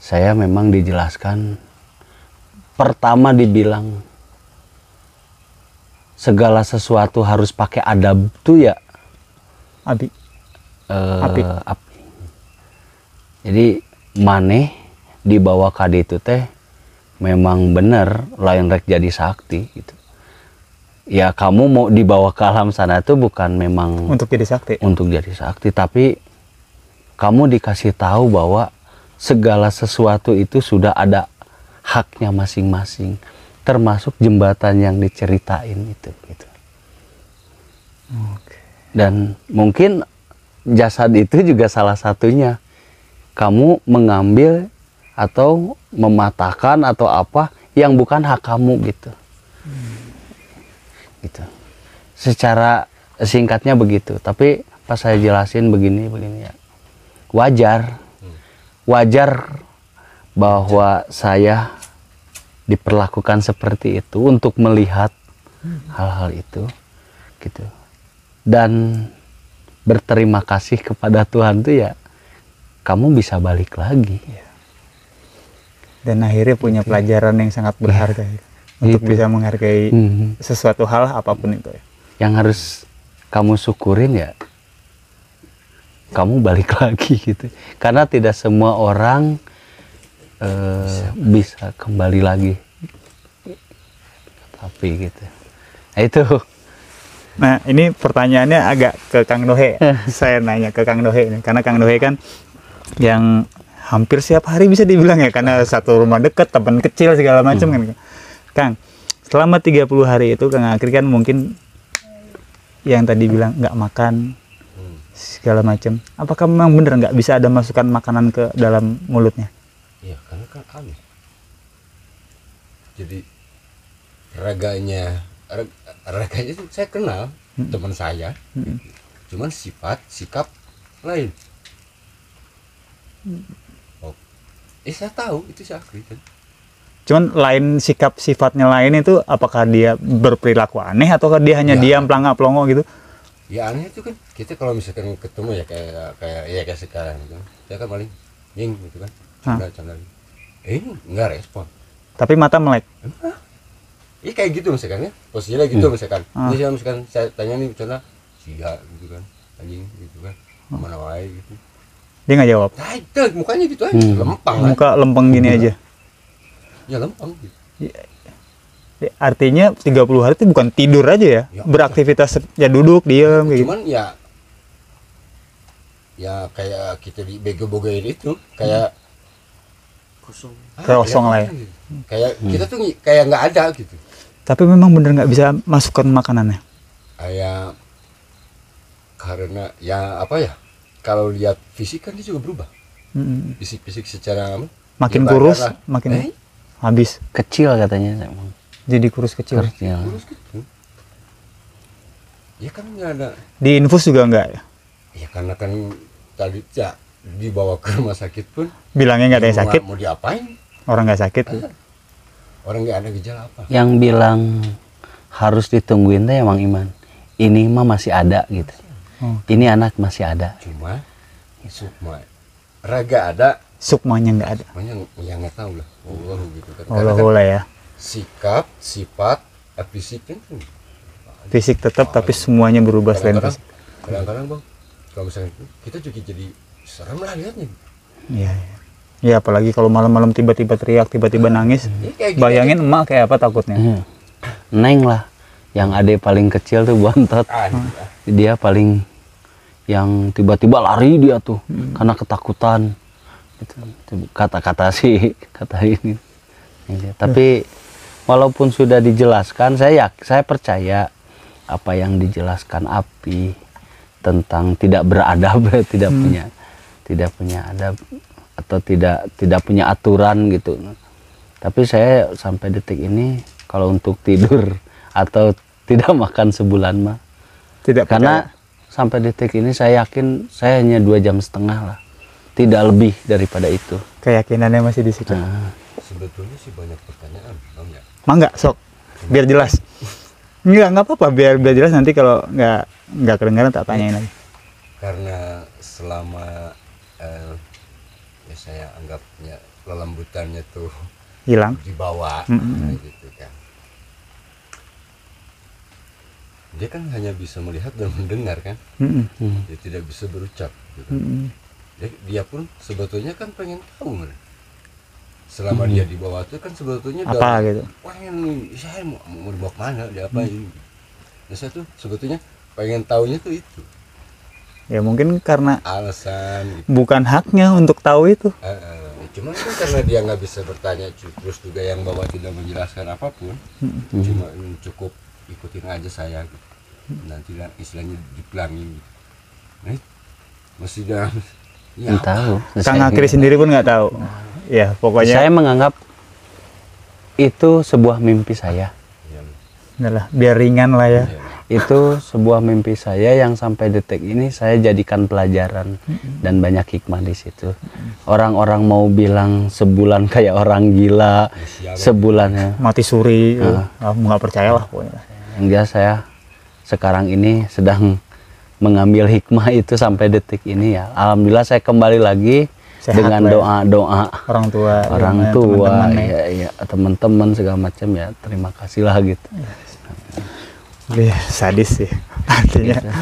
Saya memang dijelaskan pertama dibilang segala sesuatu harus pakai adab tuh ya api. Uh, api. api. Jadi maneh dibawa kadi itu teh memang benar lain rek jadi sakti gitu ya kamu mau dibawa ke alam sana itu bukan memang untuk jadi sakti untuk jadi sakti tapi kamu dikasih tahu bahwa segala sesuatu itu sudah ada haknya masing-masing termasuk jembatan yang diceritain itu gitu Oke. dan mungkin jasad itu juga salah satunya kamu mengambil atau mematahkan atau apa yang bukan hak kamu gitu hmm. gitu secara singkatnya begitu tapi pas saya jelasin begini begini ya wajar hmm. wajar bahwa saya diperlakukan seperti itu untuk melihat hmm. hal-hal itu gitu dan berterima kasih kepada Tuhan tuh ya kamu bisa balik lagi yeah dan akhirnya punya okay. pelajaran yang sangat iya. berharga ya. untuk gitu. bisa menghargai hmm. sesuatu hal apapun itu ya. Yang harus kamu syukurin ya kamu balik lagi gitu. Karena tidak semua orang uh, eh, bisa. bisa kembali lagi. Tapi gitu. Nah itu Nah, ini pertanyaannya agak ke Kang Nohe. Saya nanya ke Kang Nohe ini karena Kang Nohe kan yang hampir setiap hari bisa dibilang ya iya. karena satu rumah deket teman kecil segala macam hmm. kan Kang selama 30 hari itu Kang akhir kan mungkin yang tadi bilang nggak makan hmm. segala macam apakah memang benar nggak bisa ada masukan makanan ke dalam mulutnya Iya karena kan aneh jadi raganya raganya itu saya kenal hmm. teman saya hmm. cuman sifat sikap lain hmm. Eh saya tahu itu saya akui kan cuman lain sikap sifatnya lain itu apakah dia berperilaku aneh atau dia hanya ya. diam pelangga pelongo gitu ya aneh itu kan kita kalau misalkan ketemu ya kayak kayak ya kayak sekarang gitu Dia kan paling ying gitu kan canda canda eh nggak respon tapi mata melek Hah? Iya kayak gitu misalkan ya posisinya gitu hmm. misalkan ah. jadi misalkan saya tanya nih contoh sia gitu kan anjing gitu kan hmm. mana wae gitu dia nggak jawab. Nah, itu mukanya gitu aja, hmm. lempeng. Muka aja. lempeng gini hmm. aja. Ya lempeng. Gitu. Ya, artinya 30 hari itu bukan tidur aja ya, ya beraktivitas ya duduk diam ya, cuman ya ya kayak kita di bego ini tuh kayak hmm. kosong ah, kosong lah ya gitu. kayak hmm. kita tuh kayak nggak ada gitu tapi memang bener nggak bisa masukkan makanannya kayak karena ya apa ya kalau lihat fisik kan dia juga berubah fisik fisik-fisik secara makin kurus darah. makin eh? habis kecil katanya jadi kurus kecil kecil kurus kecil gitu. ya kan nggak ada di infus juga nggak ya ya karena kan tadi ya dibawa ke rumah sakit pun bilangnya nggak ada yang sakit mau diapain orang nggak sakit ah. orang nggak ada gejala apa yang bilang harus ditungguin teh emang iman ini mah masih ada gitu Oh. Ini anak masih ada. Cuma sukma raga ada. Sukmanya nggak ada. Sukmanya yang nggak tahu lah. Allah gitu kan. Allah kan ya. Sikap, sifat, eh, fisik kan, kan. Fisik tetap ah, tapi iya. semuanya berubah selain fisik. Kadang-kadang bang, kalau misalnya kita juga jadi serem lah lihatnya. Iya. Ya. Ya apalagi kalau malam-malam tiba-tiba teriak, tiba-tiba nah, nangis. Iya, gitu Bayangin emak kayak apa takutnya. Hmm. Neng lah yang ade paling kecil tuh bontot ah, iya. dia paling yang tiba-tiba lari dia tuh hmm. karena ketakutan gitu. kata-kata sih kata ini iya, tapi walaupun sudah dijelaskan saya saya percaya apa yang dijelaskan api tentang tidak beradab tidak hmm. punya tidak punya adab atau tidak tidak punya aturan gitu tapi saya sampai detik ini kalau untuk tidur atau tidak makan sebulan mah tidak karena pakai. sampai detik ini saya yakin saya hanya dua jam setengah lah tidak lebih daripada itu keyakinannya masih di situ nah. sebetulnya sih banyak pertanyaan bang mangga sok biar jelas nggak nggak apa-apa biar biar jelas nanti kalau nggak nggak kedengaran tak tanyain lagi karena selama eh, ya saya anggapnya lelembutannya tuh hilang dibawa mm -hmm. nah, gitu dia kan hanya bisa melihat dan mendengar kan mm -hmm. dia tidak bisa berucap gitu. mm -hmm. dia, dia pun sebetulnya kan pengen tahu kan selama mm -hmm. dia di bawah itu kan sebetulnya apa dalam, gitu pengen saya mau, mau dibawa kemana dia apa mm -hmm. ini saya tuh sebetulnya pengen tahunya tuh itu ya mungkin karena alasan gitu. bukan haknya untuk tahu itu uh, uh cuman kan karena dia nggak bisa bertanya terus juga yang bawa tidak menjelaskan apapun hmm. cuma cukup ikutin aja saya gitu nanti lah istilahnya dipelangi eh, masih dah ya nggak tahu kang akhir sendiri pun nggak tahu ya pokoknya saya menganggap itu sebuah mimpi saya adalah ya. biar ringan lah ya. ya itu sebuah mimpi saya yang sampai detik ini saya jadikan pelajaran dan banyak hikmah di situ. Orang-orang mau bilang sebulan kayak orang gila, ya, sebulannya mati suri, ah, nggak nah. percaya lah pokoknya. Yang jelas saya sekarang ini sedang mengambil hikmah itu sampai detik ini ya. Alhamdulillah saya kembali lagi Sehat dengan ya. doa-doa orang tua, orang ya, tua, teman-teman ya, ya teman-teman ya, segala macam ya. Terima kasih lah gitu. Ya, sadis sih artinya. Iya.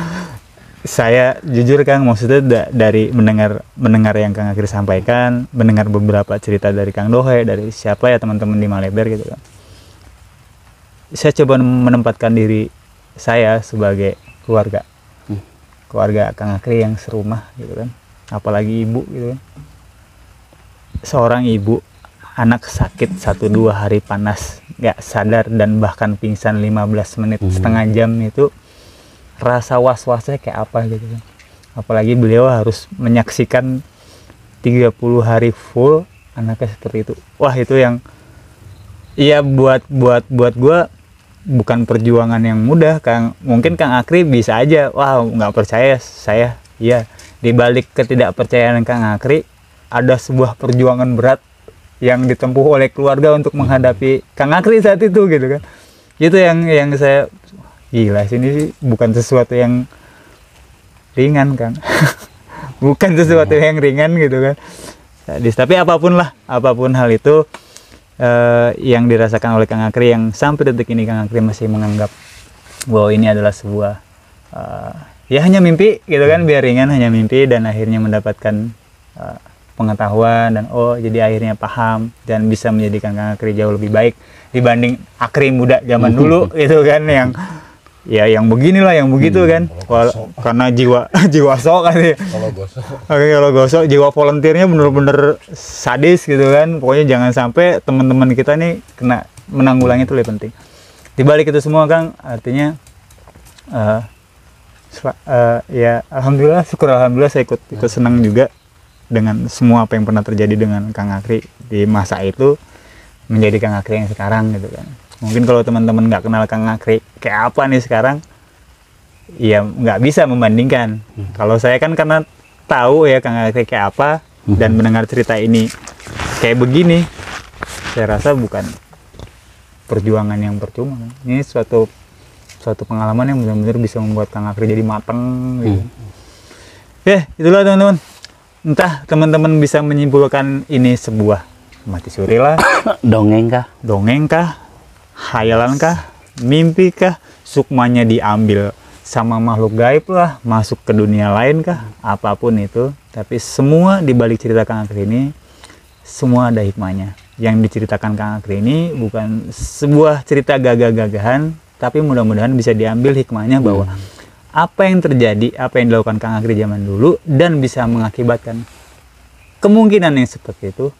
saya jujur Kang maksudnya dari mendengar mendengar yang Kang akhir sampaikan, mendengar beberapa cerita dari Kang Dohe, dari siapa ya teman-teman di Maleber gitu kan. Saya coba menempatkan diri saya sebagai keluarga hmm. keluarga Kang Akri yang serumah gitu kan apalagi ibu gitu kan seorang ibu anak sakit satu dua hari panas nggak sadar dan bahkan pingsan 15 menit hmm. setengah jam itu rasa was-wasnya kayak apa gitu kan apalagi beliau harus menyaksikan 30 hari full anaknya seperti itu wah itu yang iya buat buat buat gue bukan perjuangan yang mudah Kang mungkin Kang Akri bisa aja wah wow, nggak percaya saya ya di balik ketidakpercayaan Kang Akri ada sebuah perjuangan berat yang ditempuh oleh keluarga untuk menghadapi Kang Akri saat itu gitu kan itu yang yang saya gila sini sih bukan sesuatu yang ringan Kang bukan sesuatu iya. yang ringan gitu kan tapi apapun lah apapun hal itu Eh, yang dirasakan oleh Kang Akri yang sampai detik ini Kang Akri masih menganggap bahwa ini adalah sebuah uh, ya hanya mimpi gitu kan biar ringan hanya mimpi dan akhirnya mendapatkan uh, pengetahuan dan oh jadi akhirnya paham dan bisa menjadikan Kang Akri jauh lebih baik dibanding Akri muda zaman dulu gitu kan yang ya yang beginilah yang begitu hmm, kan kalau gosok. karena jiwa jiwa sok kan ya. kalau gosok Oke, kalau gosok jiwa volunteernya bener-bener sadis gitu kan pokoknya jangan sampai teman-teman kita nih kena menanggulangi itu lebih penting dibalik itu semua kang artinya uh, uh, ya alhamdulillah syukur alhamdulillah saya ikut ikut senang juga dengan semua apa yang pernah terjadi dengan kang Akri di masa itu menjadi kang Akri yang sekarang gitu kan mungkin kalau teman-teman nggak kenal Kang Akri kayak apa nih sekarang ya nggak bisa membandingkan hmm. kalau saya kan karena tahu ya Kang Akri kayak apa hmm. dan mendengar cerita ini kayak begini saya rasa bukan perjuangan yang percuma ini suatu suatu pengalaman yang benar-benar bisa membuat Kang Akri jadi mateng gitu. Hmm. ya itulah teman-teman entah teman-teman bisa menyimpulkan ini sebuah mati suri lah dongeng kah dongeng kah Hayalan kah? Mimpi kah? Sukmanya diambil sama makhluk gaib lah, masuk ke dunia lain kah? Apapun itu, tapi semua dibalik cerita Kang Akri ini semua ada hikmahnya. Yang diceritakan Kang Akri ini bukan sebuah cerita gagah-gagahan, tapi mudah-mudahan bisa diambil hikmahnya hmm. bahwa hmm. apa yang terjadi, apa yang dilakukan Kang Akri zaman dulu dan bisa mengakibatkan kemungkinan yang seperti itu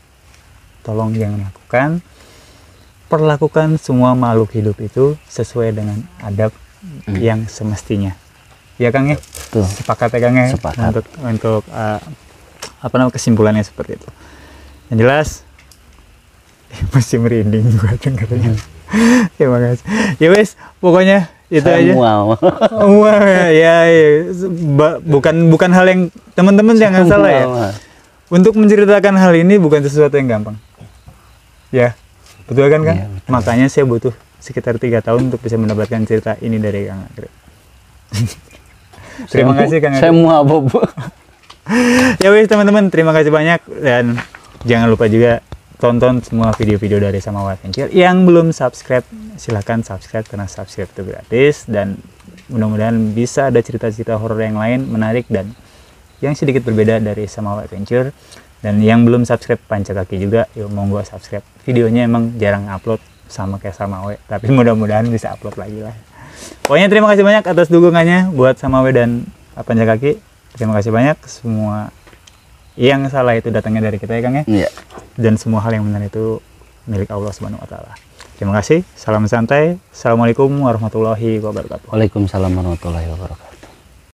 tolong jangan lakukan perlakukan semua makhluk hidup itu sesuai dengan adab hmm. yang semestinya. Ya Kang ya? Betul. Sepakat ya Kang ya? Sepakat. Untuk, untuk uh, apa namanya kesimpulannya seperti itu. Yang jelas masih merinding juga, dengarnya. Hmm. Terima kasih. Ya wes, pokoknya itu Saya aja. Wow. wow ya, ya, ya. bukan bukan hal yang teman-teman jangan salah ya. Untuk menceritakan hal ini bukan sesuatu yang gampang. Ya, Betul kan kan Iya, Makanya saya butuh sekitar tiga tahun untuk bisa mendapatkan cerita ini dari Kang Agri. terima saya kasih Kang Agri. Saya mau bobo. ya wis teman-teman, terima kasih banyak dan jangan lupa juga tonton semua video-video dari sama Samawa Venture. Yang belum subscribe, silahkan subscribe karena subscribe itu gratis dan mudah-mudahan bisa ada cerita-cerita horor yang lain menarik dan yang sedikit berbeda dari sama Samawa Venture dan yang belum subscribe panca kaki juga yuk monggo subscribe videonya emang jarang upload sama kayak sama we tapi mudah-mudahan bisa upload lagi lah pokoknya terima kasih banyak atas dukungannya buat sama we dan panca kaki terima kasih banyak semua yang salah itu datangnya dari kita ya Kang ya yeah. dan semua hal yang benar itu milik Allah Subhanahu wa taala terima kasih salam santai assalamualaikum warahmatullahi wabarakatuh waalaikumsalam warahmatullahi wabarakatuh